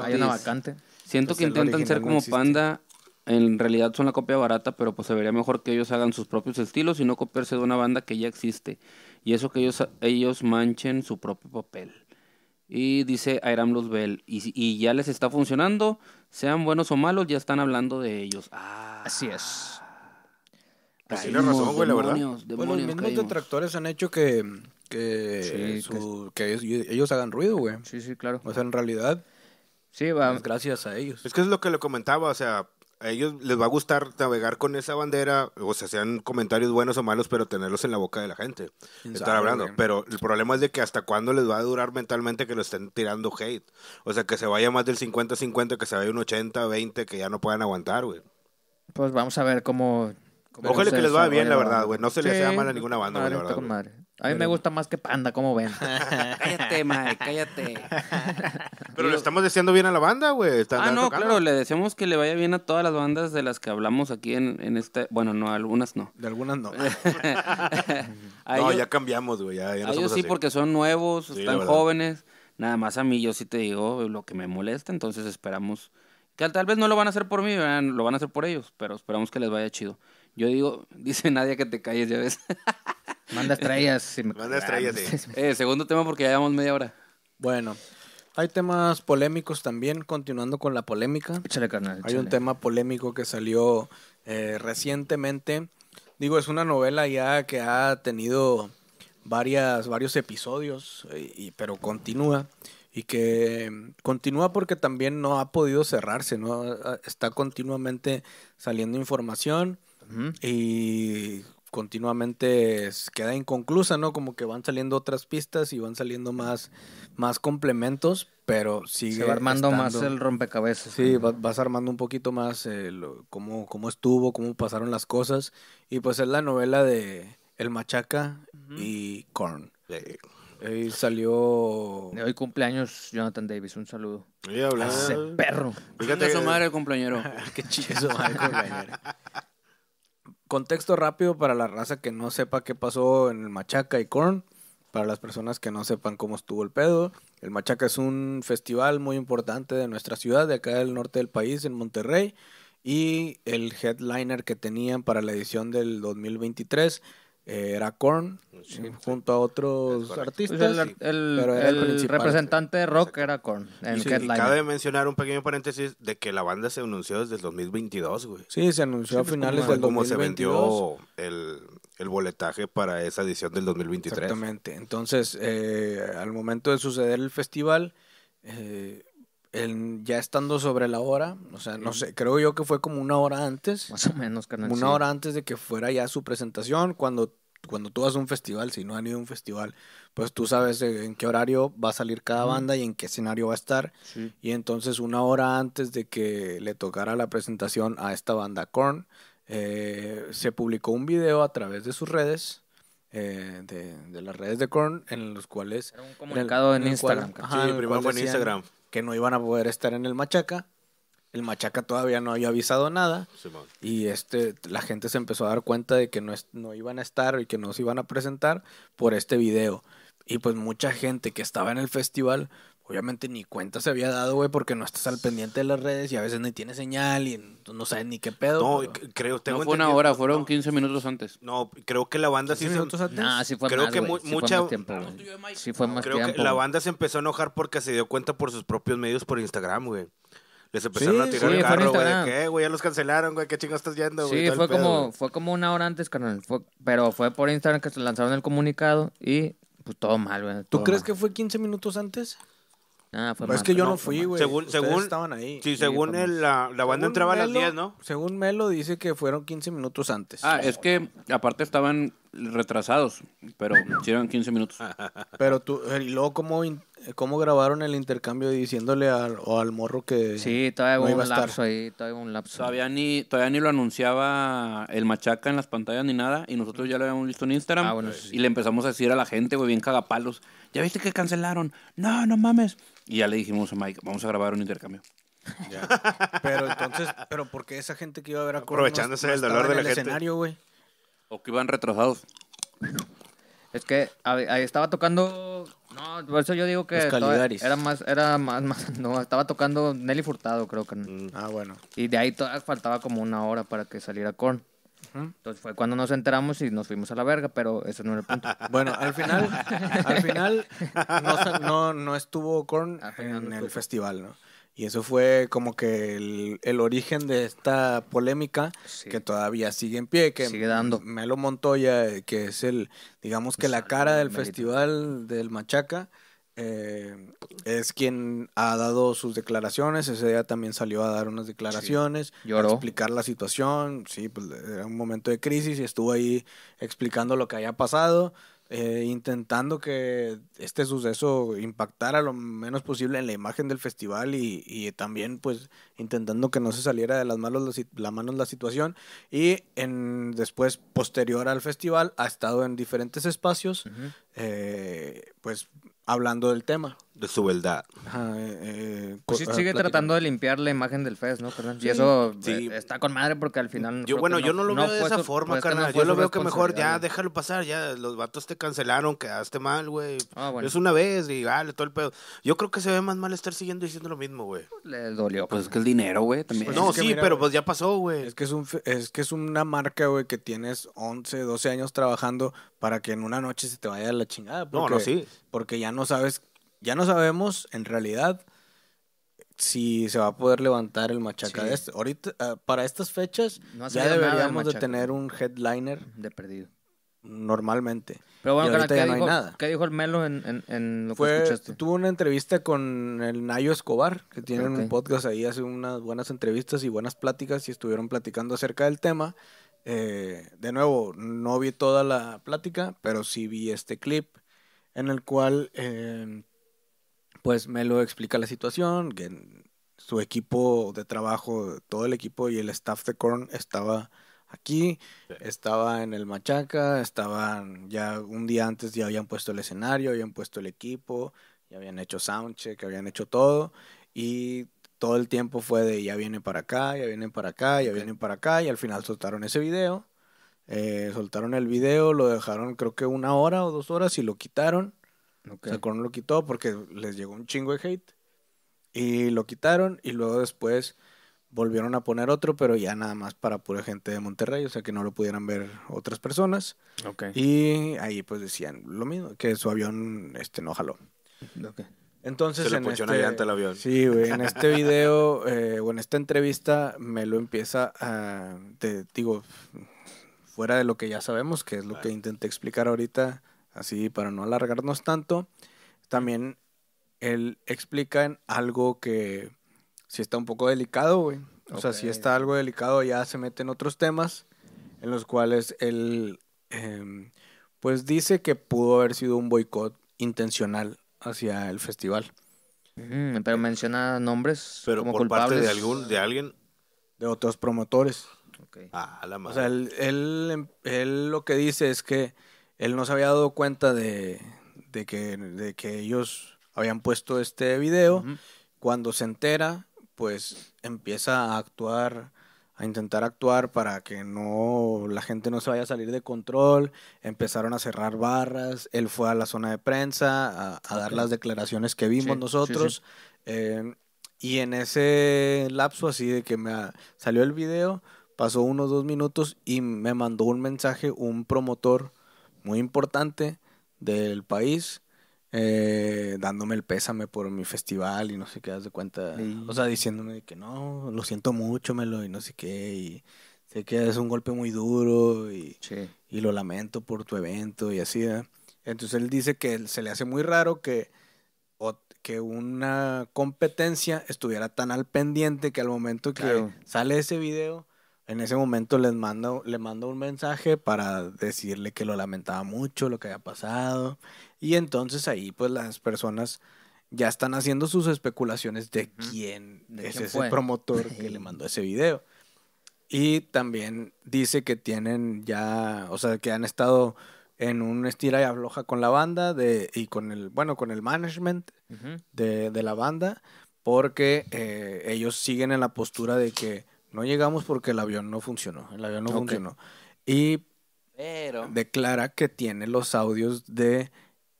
hay, una, vacante.
Siento pues que intentan ser como panda. En realidad son la copia barata, pero pues se vería mejor que ellos hagan sus propios estilos y no copiarse de una banda que ya existe. Y eso que ellos, manchen su propio papel. Y dice Airam Bell. y, y ya les está funcionando, sean buenos o malos, ya están hablando de ellos. Ah. Así es. Pues tiene razón, güey, la verdad. bueno, pues los mismos
detractores han hecho que, que, ellos, hagan ruido, güey. Sí, sí, claro. O sea, en realidad, sí, va. gracias a ellos.
Es que es lo que le comentaba, o sea, a ellos les va a gustar navegar con esa bandera, o sea, sean comentarios buenos o malos, pero tenerlos en la boca de la gente, estar hablando. Pero el problema es de que hasta cuándo les va a durar mentalmente que lo estén tirando hate. O sea, que se vaya más del 50-50, que se vaya un 80-20, que ya no puedan aguantar, güey.
Pues vamos a ver cómo... cómo Ojalá que les
vaya bien, la verdad, güey. No se les mal a ninguna banda, güey, la verdad.
A mí me gusta más que Panda, ¿cómo ven?
cállate, Mike, cállate. Pero le
estamos deseando bien a la banda, güey. Ah, no, claro,
le deseamos que le vaya bien a todas las bandas de las que hablamos aquí en, en este... Bueno, no, algunas no. De algunas no.
no, ya cambiamos, güey. Ya, ellos sí porque
son nuevos, están jóvenes. Nada más a mí yo sí te digo lo que me molesta, entonces esperamos... Que tal vez no lo van a hacer por mí, lo van a hacer por ellos, pero esperamos que les vaya chido. Yo digo, dice nadie que te calles, ya ves. Manda estrellas. si me... Manda estrellas, ah, sí. Eh, segundo tema porque ya llevamos media hora. Bueno,
hay temas polémicos también, continuando con la polémica. Échale, carnal. Hay un tema polémico que salió eh, recientemente. Digo, es una novela ya que ha tenido varias, varios episodios, y, pero continúa. Y que continúa porque también no ha podido cerrarse, ¿no? Ah, está continuamente saliendo información. Y continuamente queda inconclusa, ¿no? Como que van saliendo otras pistas y van saliendo más, más complementos, pero sigue. Se armando más el rompecabezas. Sí, vas, armando un poquito más eh, cómo, estuvo, cómo pasaron las cosas. Y pues es la novela de El Machaca y Korn. Sí. salió.
Hoy cumpleaños Jonathan Davis, un saludo. perro. Fíjate
su madre
compañero! Qué chido su
contexto rápido para la raza que no sepa qué pasó en el Machaca y Corn, para las personas que no sepan cómo estuvo el pedo. El Machaca es un festival muy importante de nuestra ciudad, de acá del norte del país, en Monterrey. Y el headliner que tenían para la edición del 2023 eh, era Korn junto a otros artistas.
El, representante de rock era Korn. En sí, y cabe
mencionar un pequeño paréntesis de que la banda se anunció desde el 2022, güey. Sí, se anunció a pues, finales del 2022. Como se vendió
el, boletaje para esa edición del 2023. Exactamente. Entonces, eh, al momento de suceder el festival, eh, ya estando sobre la hora, o sea, no sé, creo yo que fue como una hora antes. Más o menos, Una hora antes de que fuera ya su presentación, cuando, cuando tú vas a un festival, si no han ido a un festival, pues tú sabes en qué horario va a salir cada banda y en qué escenario va a estar. Y entonces una hora antes de que le tocara la presentación a esta banda Korn, eh, se publicó un video a través de sus redes. Eh, de, las redes de Korn, en los cuales... Era un comunicado en, Instagram. sí, en Instagram que no iban a poder estar en el Machaca. El Machaca todavía no había avisado nada. y este, la gente se empezó a dar cuenta de que no, no iban a estar y que no se iban a presentar por este video. Y pues mucha gente que estaba en el festival obviamente ni cuenta se había dado, güey, porque no estás al pendiente de las redes y a veces ni tiene señal y no sabes ni qué pedo. No,
creo, tengo no fue una hora, fueron 15 minutos antes.
No, creo que la banda sí No,
sí fue creo que mucha...
Sí fue más tiempo, creo que la
banda se empezó a enojar porque se dio cuenta por sus propios medios por Instagram, güey. Les empezaron a tirar el carro, güey. ¿Qué, eh, güey? Ya los cancelaron, güey. ¿Qué chingo estás yendo, güey? Sí, fue, como,
fue como una hora antes, carnal. pero fue por Instagram que se lanzaron el comunicado y pues todo mal, güey. ¿Tú crees que
fue 15 minutos antes?
Ah, es que yo no, fui, güey. Según, estaban
ahí. Sí, según la, banda entraba a las 10, ¿no? Según Melo dice que fueron 15 minutos antes. Ah, es
que aparte estaban retrasados, pero hicieron 15 minutos. Pero tú, eh, y
luego cómo, cómo grabaron el intercambio diciéndole al, al morro que Sí, todavía
un lapso ahí,
todavía un lapso.
Todavía ni, todavía ni lo anunciaba el machaca en las pantallas ni nada, y nosotros ya lo habíamos visto en Instagram, ah, y le empezamos a decir a la gente, güey, bien cagapalos, ¿ya viste que cancelaron? No, no mames. Y ya le dijimos a Mike, vamos a grabar un intercambio.
Pero entonces, pero qué esa gente que iba a ver a Aprovechándose del dolor del de escenario, güey.
O que iban retrasados. Es que ahí estaba tocando. No, por eso yo digo que. Era más, era más, No, estaba tocando Nelly Furtado, creo que. Mm. Ah, bueno. Y de ahí todas faltaba como una hora para que saliera con entonces fue cuando nos enteramos y nos fuimos a la verga, pero eso no era el punto. bueno, al final, al final
no, no, estuvo Korn en el festival, ¿no? Y eso fue como que el, el origen de esta polémica que todavía sigue en pie, que sigue dando. Melo Montoya, eh, que es el, digamos que la cara del festival del Machaca, eh, es quien ha dado sus declaraciones. Ese día también salió a dar unas declaraciones, a explicar la situación. Sí, pues era un momento de crisis y estuvo ahí explicando lo que había pasado, eh, intentando que este suceso impactara lo menos posible en la imagen del festival y, y también, pues, intentando que no se saliera de las manos la, la situación. Y en, después, posterior al festival, ha estado en diferentes espacios, eh, pues hablando del tema de su beldad. Eh, eh, pues, pues sí, eh, sigue tratando
de limpiar la imagen del FES, ¿no? y eso está con madre porque al final. Yo, bueno, yo no lo veo de esa forma, pues, este carnal. yo lo
veo que mejor ya déjalo pasar, ya los vatos te cancelaron, quedaste mal, güey. Ah, es una vez y vale, todo el pedo. Yo creo que se ve más mal estar siguiendo diciendo lo mismo, güey. Pues,
le dolió. Pues es que el dinero, güey, también. no, sí, pero
pues ya pasó, güey. Es que es, que es una marca, güey, que tienes 11, 12 años trabajando para que en una noche se te vaya la chingada. no, no, sí. Porque ya no sabes ya no sabemos en realidad si se va a poder levantar el machaca de este.
Ahorita, ah, para estas fechas, ya deberíamos de tener
un headliner. De perdido. Normalmente. Pero bueno, ¿qué, dijo,
¿qué dijo el Melo en,
lo que escuchaste? Tuvo una entrevista con el Nayo Escobar, que tienen un podcast ahí, hace unas buenas entrevistas y buenas pláticas y estuvieron platicando acerca del tema. Eh, de nuevo, no vi toda la plática, pero sí vi este clip en el cual eh, pues me lo explica la situación, que su equipo de trabajo, todo el equipo y el staff de Korn estaba aquí, estaba en el Machaca, estaban ya un día antes ya habían puesto el escenario, habían puesto el equipo, ya habían hecho soundcheck, habían hecho todo y todo el tiempo fue de ya vienen para acá, ya vienen para acá, ya vienen para acá y al final soltaron ese video. Eh, soltaron el video, lo dejaron creo que una hora o dos horas y lo quitaron el O sea, lo quitó porque les llegó un chingo de hate. Y lo quitaron y luego después volvieron a poner otro, pero ya nada más para pura gente de Monterrey, o sea que no lo pudieran ver otras personas. Okay. Y ahí pues decían lo mismo, que su avión este no jaló. Okay. Entonces, en, este, el avión. Sí, en este video eh, o en esta entrevista me lo empieza a, te digo, fuera de lo que ya sabemos, que es lo que intenté explicar ahorita, así para no alargarnos tanto, también él explica algo que si está un poco delicado, güey. O sea, si está algo delicado, ya se mete en otros temas en los cuales él, em, pues dice que pudo haber sido un boicot intencional hacia el festival. pero menciona nombres pero como por culpables. de algún, de alguien, de otros promotores. Ah, la madre. O sea, em, él, lo que dice es que él no se había dado cuenta de, que, ellos habían puesto este video. Cuando se entera, pues empieza a actuar, a intentar actuar para que no la gente no se vaya a salir de control. Empezaron a cerrar barras. Él fue a la zona de prensa a, dar las declaraciones que vimos nosotros. Eh, y en ese lapso así de que me salió el video, pasó unos dos minutos y me mandó un mensaje un promotor muy importante del país, eh, dándome el pésame por mi festival y no sé qué, das de cuenta. O sea, diciéndome que no, lo siento mucho, Melo, y no sé qué, y sé que es un golpe muy duro y, y lo lamento por tu evento y así. Entonces él dice que se le hace muy raro que, que una competencia estuviera tan al pendiente que al momento que sale ese video en ese momento les mando, le mando un mensaje para decirle que lo lamentaba mucho, lo que había pasado. Y entonces ahí pues las personas ya están haciendo sus especulaciones de quién es el ese promotor que le mandó ese video. Y también dice que tienen ya, o sea, que han estado en un estira y afloja con la banda de, y con el, bueno, con el management de, la banda, porque eh, ellos siguen en la postura de que no llegamos porque el avión no funcionó. El avión no funcionó. Y Pero... declara que tiene los audios de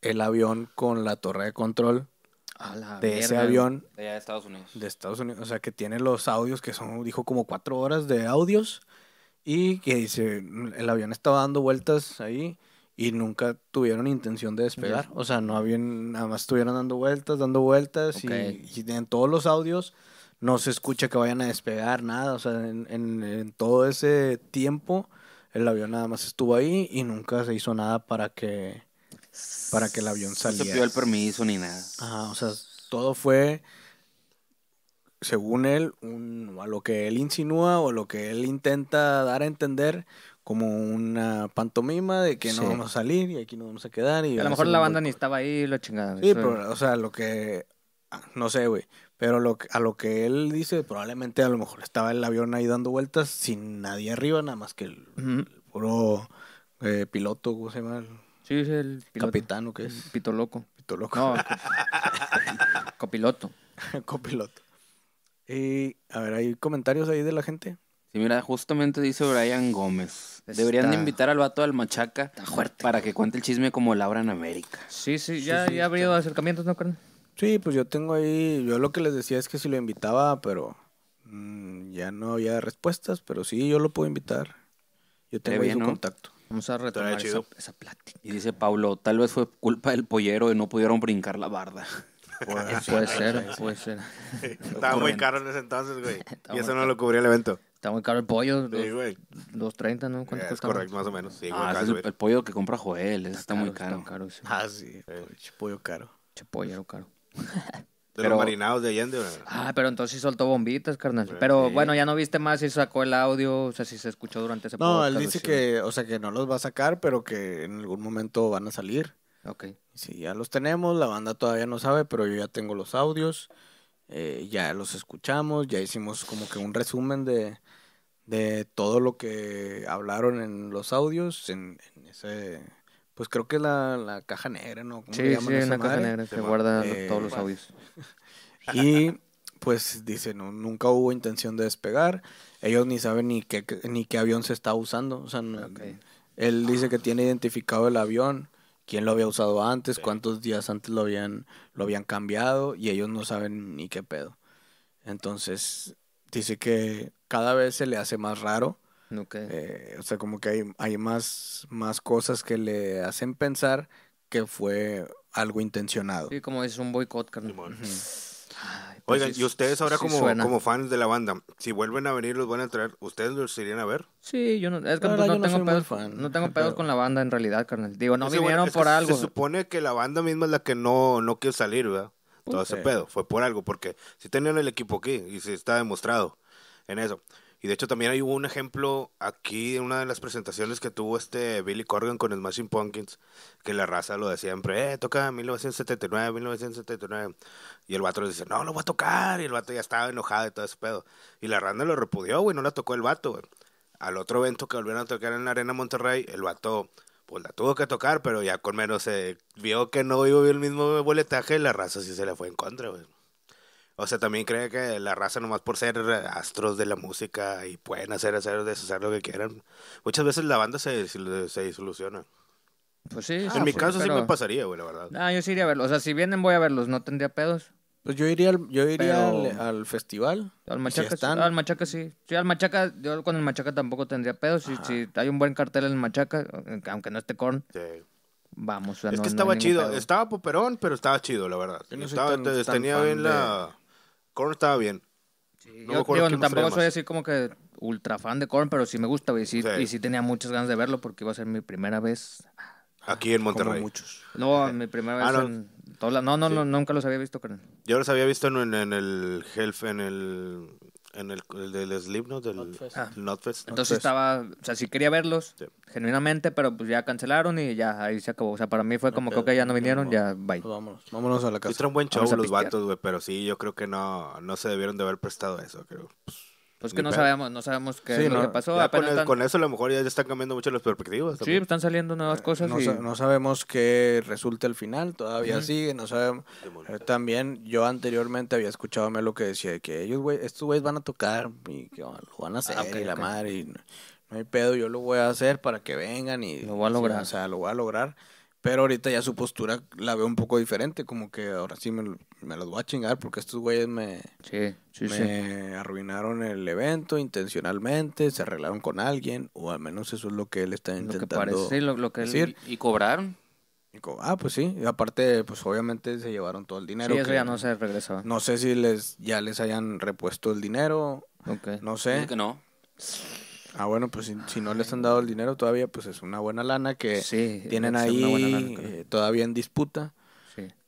el avión con la torre de control
de ese avión. De Estados Unidos.
De Estados Unidos. O sea, que tiene los audios que son, dijo, como cuatro horas de audios. Y que dice, el avión estaba dando vueltas ahí y nunca tuvieron intención de despegar. O sea, no habían, nada más estuvieron dando vueltas, dando vueltas. Y, y todos los audios no se escucha que vayan a despegar, nada. O sea, en, todo ese tiempo el avión nada más estuvo ahí y nunca se hizo nada para que, para que el avión saliera. No se pidió el
permiso ni nada.
o sea, todo fue, según él, a lo que él insinúa o lo que él intenta dar a entender como una pantomima de que no vamos a salir y aquí nos vamos a quedar. Y a lo mejor la banda
ni estaba ahí, lo chingada. Sí, pero, o
sea, lo que, ah, no sé, güey. Pero a lo que él dice, probablemente a lo mejor estaba el avión ahí dando vueltas sin nadie arriba, nada más que
el,
puro eh, piloto, ¿cómo se llama? Sí, es el capitán, capitano que es. Pito loco. Pito loco. No, copiloto. copiloto. Y, a ver, ¿hay comentarios ahí de la gente?
Sí, mira, justamente dice Brian Gómez. Deberían de invitar al vato al Machaca para que cuente el chisme como Laura en América. Sí, sí, ya, ya ha
habido acercamientos, ¿no, carnal? Sí, pues yo tengo ahí, yo lo que les decía es que si lo invitaba, pero mm, ya no había respuestas, pero sí, yo lo puedo invitar. Yo tengo su contacto.
Vamos a retomar esa, esa, plática. Y dice Pablo, tal vez fue culpa del pollero y no pudieron brincar la barda. Puede, ser, puede
ser. Estaba muy caro en ese entonces, güey. y eso no lo cubría el evento. Está muy caro el pollo. Sí, güey. 230, ¿no? Eh, es correcto, más o menos. Sí, ah, es el, pollo que compra Joel. Está, muy caro. Ah, sí. El pollo caro. Che pollero caro pero, los marinados de Allende, Ah, pero entonces soltó bombitas, carnal. pero bueno, ya no viste más si sacó el audio, o sea, si se escuchó durante ese No, él dice que, o sea, que no los
va a sacar, pero que en algún momento van a salir. Ok. Sí, ya los tenemos, la banda todavía no sabe, pero yo ya tengo los audios, eh, ya los escuchamos, ya hicimos como que un resumen de, de todo lo que hablaron en los audios, en ese pues creo que es la, caja negra, ¿no? ¿Cómo sí, sí, una caja negra que guarda eh, todos los audios. Y pues dice, no, nunca hubo intención de despegar. Ellos ni saben ni qué, ni qué avión se está usando. O sea, él dice que tiene identificado el avión, quién lo había usado antes, cuántos días antes lo habían, lo habían cambiado y ellos no saben ni qué pedo. Entonces, dice que cada vez se le hace más raro
eh,
o sea, como que hay, hay más, más cosas que le hacen pensar que fue algo intencionado.
Sí, como es un boicot, carnal. Pues Oigan, y ustedes ahora como, como
fans de la banda,
si vuelven a venir, los van a traer, ¿ustedes los irían a ver?
Sí, yo no, es que pues no, tengo no pedos, tengo con la banda en realidad, carnal. Digo, no vinieron por algo. Se
supone que la banda misma es la que no, no quiso salir, ¿verdad?
Todo pues ese pedo,
fue por algo, porque si tenían el equipo aquí y se está demostrado en eso. Y de hecho también hay un ejemplo aquí en una de las presentaciones que tuvo este Billy Corgan con Smashing Pumpkins, que la raza lo decía siempre, eh, toca 1979, 1979. Y el vato le dice, no, lo voy a tocar. Y el vato ya estaba enojado y todo ese pedo. Y la randa lo repudió, güey, no la tocó el vato, Al otro evento que volvieron a tocar en la Arena Monterrey, el vato pues la tuvo que tocar, pero ya con menos vio que no iba el mismo boletaje, la raza sí se le fue en contra, güey. O sea, también cree que la raza nomás por ser astros de la música y pueden hacer, hacer, deshacer lo que quieran. Muchas veces la banda se, se disoluciona.
Pues sí. en mi ah, caso pues, sí me pasaría, güey, la verdad. Ah, yo sí iría a verlos. O sea, si vienen voy a verlos, no tendría pedos. Pues yo iría al, yo iría al, festival. Al machaca, al machaca sí. Sí, al machaca, yo con el machaca tampoco tendría pedos. Si, si, hay un buen cartel en el machaca, aunque no esté con. Sí. Vamos, Es que estaba chido.
Estaba poperón, pero estaba chido, la
verdad. tenía bien la...
Korn estaba bien. yo, tampoco soy
así como que ultra fan de Korn, pero sí me gusta, Y sí tenía muchas ganas de verlo porque iba a ser mi primera vez. Aquí en ah, Monterrey. No, eh, mi primera ah, vez no. en No, no, nunca los había visto,
Yo los había visto en, en el Helf, en el en el,
el del Slipknot, del Notfest. Ah. Entonces estaba, o sea, sí quería verlos, genuinamente, pero pues ya cancelaron y ya ahí se acabó. O sea, para mí fue como que ya no vinieron, ya bye. Pues vámonos, vámonos a la casa. Hicieron buen show los vatos,
güey, pero sí, yo creo que no, no se debieron de haber prestado eso, creo. Pues, pues que no sabemos, no sabemos qué lo que pasó. con, eso a lo mejor ya están cambiando mucho las perspectivas. sí,
están saliendo nuevas eh, cosas No,
sabemos qué resulta al final, todavía sigue, no sabemos. Eh, también yo anteriormente había escuchado a lo que decía que ellos, güey, estos güeyes van a tocar y que lo van a ah, hacer y la madre y no, hay pedo, yo lo voy a hacer para que vengan y... Lo voy a lograr. o sea, lo voy a lograr. Pero ahorita ya su postura la veo un poco diferente, como que ahora sí me, me los voy a chingar porque estos güeyes me, sí, sí, arruinaron el evento intencionalmente, se arreglaron con alguien, o al menos eso es lo que él está intentando lo que parece, lo, que él, Y cobraron. ah, pues sí, y aparte, pues obviamente se llevaron todo el dinero. Sí, ya no se regresó. No sé si les ya les hayan repuesto el dinero, okay. no sé. que no. Ah, bueno, pues si, no les han dado el dinero todavía, pues es una buena lana que tienen ahí eh, todavía en disputa.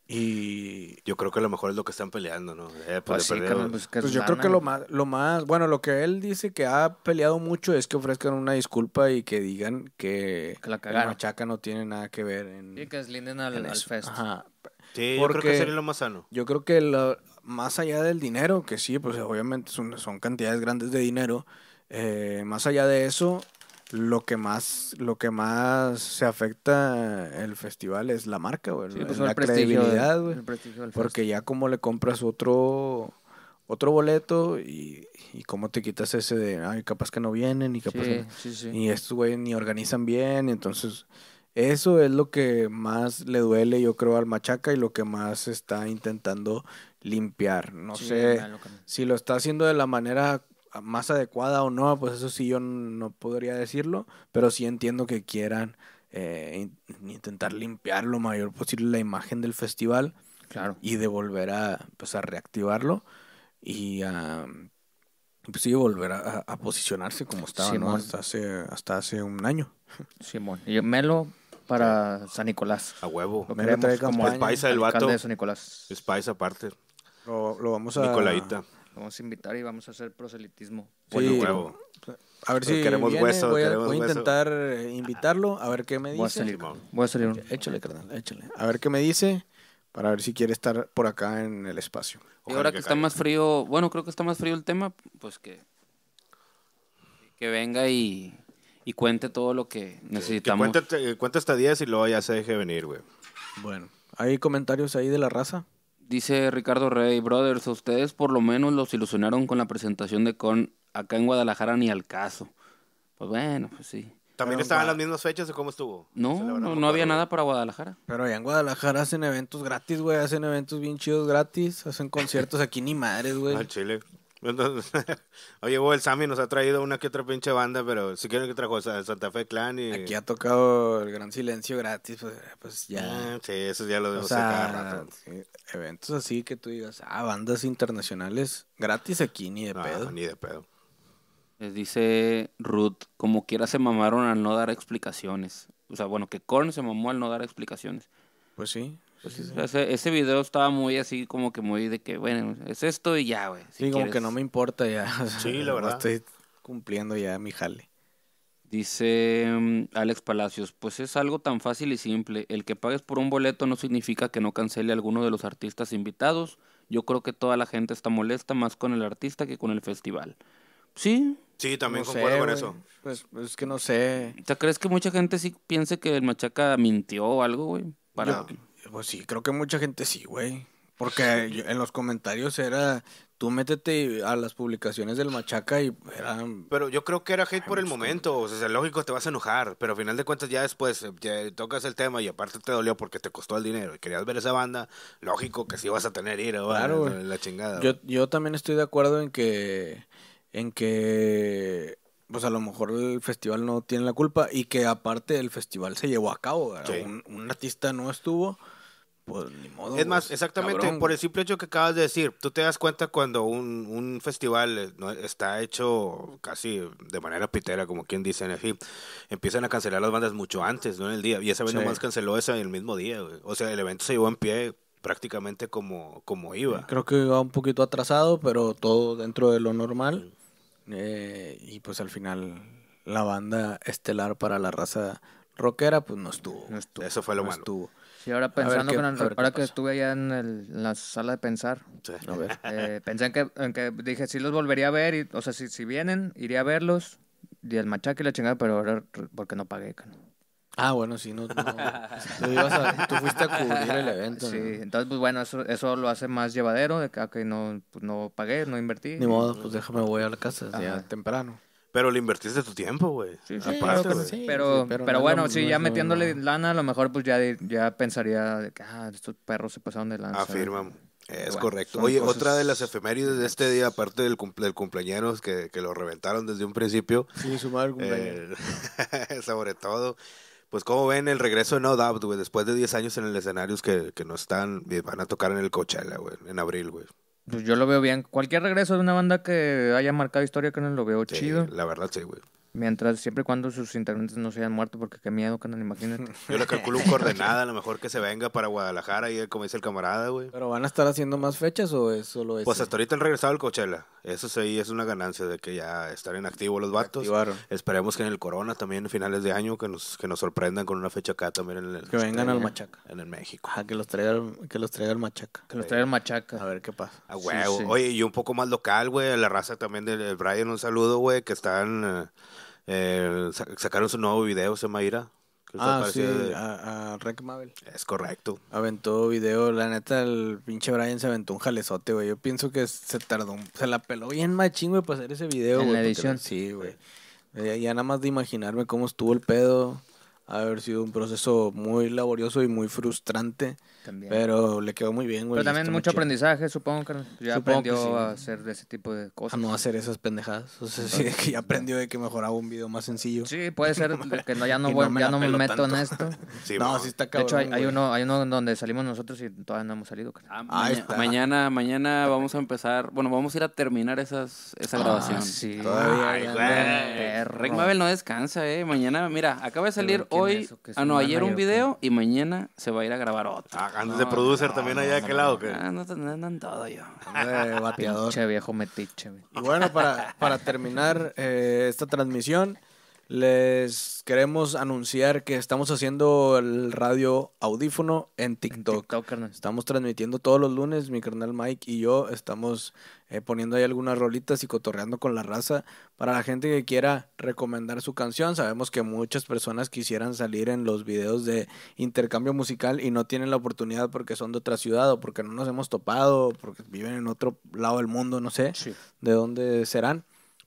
Y
yo creo que a lo mejor es lo que están peleando, ¿no? Eh, pues, pues, pues, pues yo creo que lo más,
lo más, bueno, lo que él dice que ha peleado mucho es que ofrezcan una disculpa y que digan que, la, machaca no tiene nada que ver en...
Y que deslinden al, Sí,
Porque yo creo que sería lo más sano. Yo creo que más allá del dinero, que sí, pues obviamente son cantidades grandes de dinero, eh, más allá de eso, lo que más lo que más se afecta eh, el festival es la marca, güey, la credibilidad,
güey. Porque
ya como le compras otro otro boleto y, cómo te quitas ese de, ay, capaz que no vienen y capaz que, sí, sí. y estos güey ni organizan bien, entonces eso es lo que más le duele, yo creo, al Machaca y lo que más está intentando limpiar. No sé si lo está haciendo de la manera más adecuada o no, pues eso sí yo no podría decirlo, pero sí entiendo que quieran eh, intentar limpiar lo mayor posible la imagen del festival claro. y de volver a, pues, a reactivarlo y a, ah, pues sí, volver a, posicionarse como estaba hasta, hace, hasta hace un año. Simón,
y Melo para San Nicolás. A huevo. Me como el paisa vato. aparte. Lo, vamos a... Nicolaita. Vamos a invitar y vamos a hacer proselitismo. A ver si queremos hueso, voy, a, intentar eh, invitarlo,
a ver qué me dice. Voy a salir, un... Échale, carnal, échale. A ver qué me dice para ver si quiere estar por acá en el espacio.
y ahora que, está más frío, bueno, creo que está más frío el tema, pues que que venga y, cuente todo lo que necesitamos. Que cuente, hasta eh, 10 y luego ya se deje venir, güey.
Bueno, ¿hay comentarios ahí de la raza?
Dice Ricardo Rey, brothers, ustedes por lo menos los ilusionaron con la presentación de Con acá en Guadalajara ni al caso. Pues bueno, pues sí. ¿También estaban las
mismas fechas de cómo
estuvo?
No, no, no había nada para Guadalajara. Pero allá en Guadalajara hacen eventos gratis, güey. Hacen eventos
bien chidos gratis. Hacen conciertos
aquí ni madres, güey. Al Chile.
Oye, hoy el Sammy, nos ha traído una que otra pinche banda, pero si quieren que otra cosa, Santa Fe Clan y... Aquí ha tocado
el Gran Silencio gratis, pues, pues ya. Ah, sí, eso ya lo vemos cada rato. eventos así que tú digas, ah, bandas internacionales gratis aquí, ni de pedo. Ni de pedo.
Les dice Ruth, como quiera se mamaron al no dar explicaciones. O sea, bueno, que Corn se mamó al no dar explicaciones. Pues sí. Pues, ese, video estaba muy así, como que muy de que, bueno, es esto y ya, güey. sí, como que no me importa ya. Sí, la verdad. Estoy cumpliendo ya mi jale. Dice mm, Alex Palacios, pues es algo tan fácil y simple. El que pagues por un boleto no significa que no cancele a alguno de los artistas invitados. Yo creo que toda la gente está molesta más con el artista que con el festival. Sí. Sí, también concuerdo con eso. Pues, es que no sé. ¿Te crees que mucha gente sí piense que el Machaca mintió o algo, güey? Para... Pues sí, creo que mucha gente sí, güey.
Porque en los comentarios era, tú métete a las publicaciones del Machaca y eran... Pero yo creo que era hate por el momento,
o sea, lógico, te vas a enojar, pero al final de cuentas ya después eh, tocas el tema y aparte te dolió porque te costó el dinero y querías ver esa banda, lógico que sí vas a tener ira, claro, la chingada.
Yo, yo también estoy de acuerdo en que, en que pues a lo mejor el festival no tiene la culpa y que aparte el festival se llevó a cabo, un, artista no estuvo pues ni modo. Es más, pues, exactamente, por
el simple hecho que acabas de decir, tú te das cuenta cuando un, un festival eh, está hecho casi de manera pitera, como quien dice en el empiezan a cancelar las bandas mucho antes, no en el día. Y esa vez nomás canceló esa en el mismo día, O sea, el evento se llevó en pie prácticamente
como, como iba. Creo que iba un poquito atrasado, pero todo dentro de lo normal. Eh, y pues al final la banda estelar para la raza rockera, pues no estuvo. Eso fue lo malo.
Y ahora pensando, que ahora que estuve allá en, la sala de pensar, eh, pensé en que, dije, sí los volvería a ver, o sea, si, si vienen, iría a verlos, y el machaque y la chingada, pero ahora, porque no pagué, Ah, bueno, sí, no. Tú, fuiste a cubrir el evento. Sí, entonces, pues bueno, eso, lo hace más llevadero, de que, ah, no, pues, no pagué, no invertí. Ni modo, pues, pues déjame voy a la casa, ya temprano.
Pero le invertiste tu tiempo, güey. Sí, sí, pero, sí, pero, bueno, sí, ya metiéndole
lana, a lo mejor pues ya, ya pensaría que ah, estos perros se pasaron de lanza. Afirma,
Es correcto. Oye, otra de las efemérides de este día, aparte del, cumple, del cumpleaños que, lo reventaron desde un principio. Sí, sumar madre cumpleaños. sobre todo, pues como ven, el regreso de No Doubt, güey, después de 10 años en el escenario que, que no están, van a tocar en el Coachella, güey, en abril, güey
pues yo lo veo bien. Cualquier regreso de una banda que haya marcado historia, que no lo veo chido. La verdad, sí, güey. Mientras, siempre y cuando sus integrantes no se hayan muerto, porque qué miedo, canal, imagínate. Yo le calculo un
coordenada, a lo mejor que se venga para Guadalajara, y como dice el camarada, güey.
¿Pero van a estar haciendo más fechas o es solo eso? Pues hasta
ahorita han regresado al Coachella. Eso sí es una ganancia de que ya estar en activo los vatos. Esperemos que en el Corona también finales de año que nos, que nos sorprendan con una fecha acá también en el Que vengan al Machaca.
En el México. que los traiga que los traiga el Machaca.
Que los traiga el Machaca. A ver qué pasa. A
Oye, y un poco más local, güey, la raza también del Brian, un saludo, güey, que están eh, eh, sacaron su nuevo video, se
Ah, sí, a, a Mabel. Es correcto. Aventó video, la neta, el pinche Brian se aventó un jalezote, güey. Yo pienso que se tardó, se la peló bien machín, güey, para hacer ese video, güey. edición. Sí, güey. Ya, eh, ya nada más de imaginarme cómo estuvo el pedo haber sido un proceso muy laborioso y muy frustrante. Pero le quedó muy bien, güey. Pero también mucho
aprendizaje, supongo que ya aprendió a hacer ese tipo de
cosas. A no hacer esas pendejadas. O sea, sí, que ya aprendió de que mejoraba un video más sencillo. Sí, puede ser que ya no, me, meto
en esto. Sí, no, sí está cabrón. De hecho, hay, uno, donde salimos nosotros y todavía no hemos salido. Ah,
mañana, mañana, vamos a empezar. Bueno, vamos a ir a terminar esas, esa ah, grabación. Sí. Rick Mabel no descansa, eh. Mañana, mira, acaba de salir hoy, ah, no, ayer un video y mañana se va a ir a grabar otro. Ah, de producer también allá de aquel lado, que. Ah, no, andan todo yo.
Pinche viejo metiche.
Y bueno, para, para
terminar eh, esta transmisión, les queremos anunciar que estamos haciendo el radio audífono en TikTok. Estamos transmitiendo todos los lunes, mi carnal Mike y yo estamos eh, poniendo ahí algunas rolitas y cotorreando con la raza. Para la gente que quiera recomendar su canción, sabemos que muchas personas quisieran salir en los videos de intercambio musical y no tienen la oportunidad porque son de otra ciudad o porque no nos hemos topado, porque viven en otro lado del mundo, no sé de dónde serán.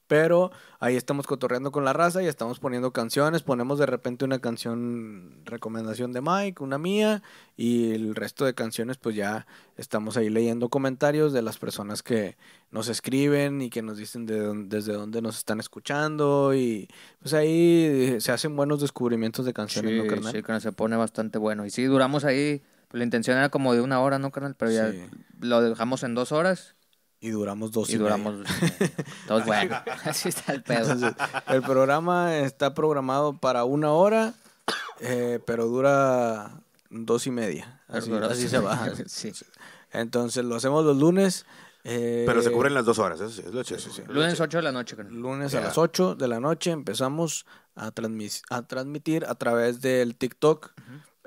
Pero ahí estamos cotorreando con la raza y estamos poniendo canciones. Ponemos de repente una canción, recomendación de Mike, una mía, y el resto de canciones, pues ya estamos ahí leyendo comentarios de las personas que nos escriben y que nos dicen de desde
dónde nos están escuchando. Y pues ahí se hacen buenos descubrimientos de canciones, sí, ¿no, carnal? Sí, se pone bastante bueno. Y sí, duramos ahí. La intención era como de una hora, ¿no, carnal? Pero ya lo dejamos en dos horas. Y duramos dos y, duramos bueno, así
está el pedo. el programa está programado para una hora, eh, pero dura dos y media. Así, se baja. Entonces lo hacemos los lunes. Eh, pero se cubren las dos horas,
Lunes 8 de la noche.
Lunes a las 8 de la noche empezamos a transmitir a través del TikTok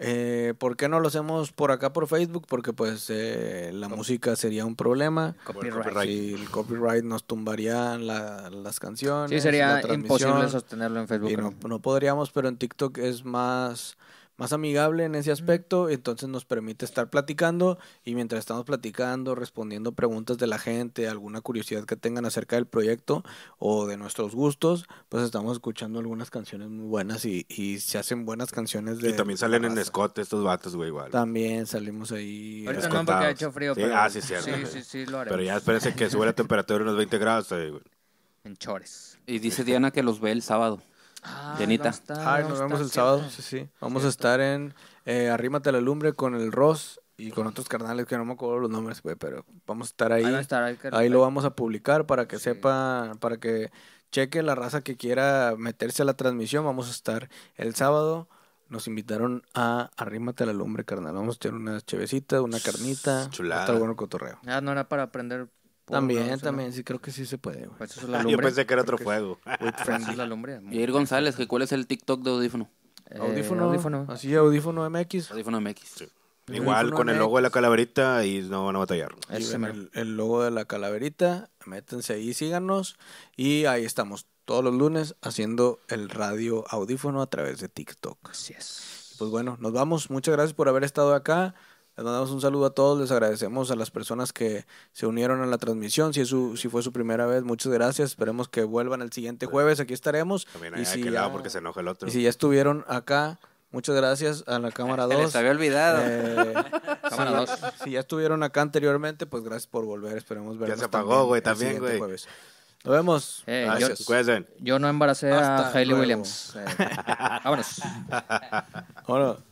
eh, ¿Por qué no lo hacemos por acá por Facebook? Porque pues eh, la música sería un problema. Copyright. el copyright nos tumbaría las
canciones. Sí, sería imposible sostenerlo en Facebook. Y
no, no, podríamos, pero en TikTok es más más amigable en ese aspecto, entonces nos permite estar platicando y mientras estamos platicando, respondiendo preguntas de la gente, alguna curiosidad que tengan acerca del proyecto o de nuestros gustos, pues estamos escuchando algunas canciones muy buenas y, se hacen buenas canciones de... Y también salen en Scott
estos vatos, güey, igual.
También salimos ahí... Ahorita no hecho frío,
pero... Ah, sí, Sí,
sí, lo Pero ya espérense que sube la temperatura unos 20 grados, eh, En chores. Y dice Diana que los ve el sábado. Ah, Llenita. nos vemos el sábado, sí,
Vamos a estar en eh, Arrímate la Lumbre con el Ross y con otros carnales que no me acuerdo los nombres, güey, pero vamos a estar ahí. Ahí, lo vamos a publicar para que sepa, para que cheque la raza que quiera meterse a la transmisión. Vamos a estar el sábado. Nos invitaron a Arrímate la Lumbre, carnal. Vamos a tener una chevecita una carnita. Chulada. Está bueno cotorreo.
Ah, no era para aprender también, también, sí creo que sí se puede, pues, Yo pensé que era otro juego.
es la lumbre. Jair González, que ¿cuál es el TikTok de audífono? Eh, audífono, audífono.
Así, audífono MX. Audífono MX.
Igual con el logo de la calaverita y no van a batallar. El,
logo de la calaverita, métense ahí, síganos. Y ahí estamos todos los lunes haciendo el radio audífono a través de TikTok. Así es. Pues bueno, nos vamos. Muchas gracias por haber estado acá. Les mandamos un saludo a todos, les agradecemos a las personas que se unieron a la transmisión. Si, es fue su primera vez, muchas gracias. Esperemos que vuelvan el siguiente jueves, aquí estaremos. y si ya, si ya estuvieron acá, muchas gracias a la cámara 2. Les había olvidado. Eh, cámara 2. Si, ya estuvieron acá anteriormente, pues gracias por volver. Esperemos verlos Ya se apagó, güey, también, güey. Nos vemos. Eh, gracias. Yo, no embaracé a Hailey Williams. Eh. vámonos.
Vámonos.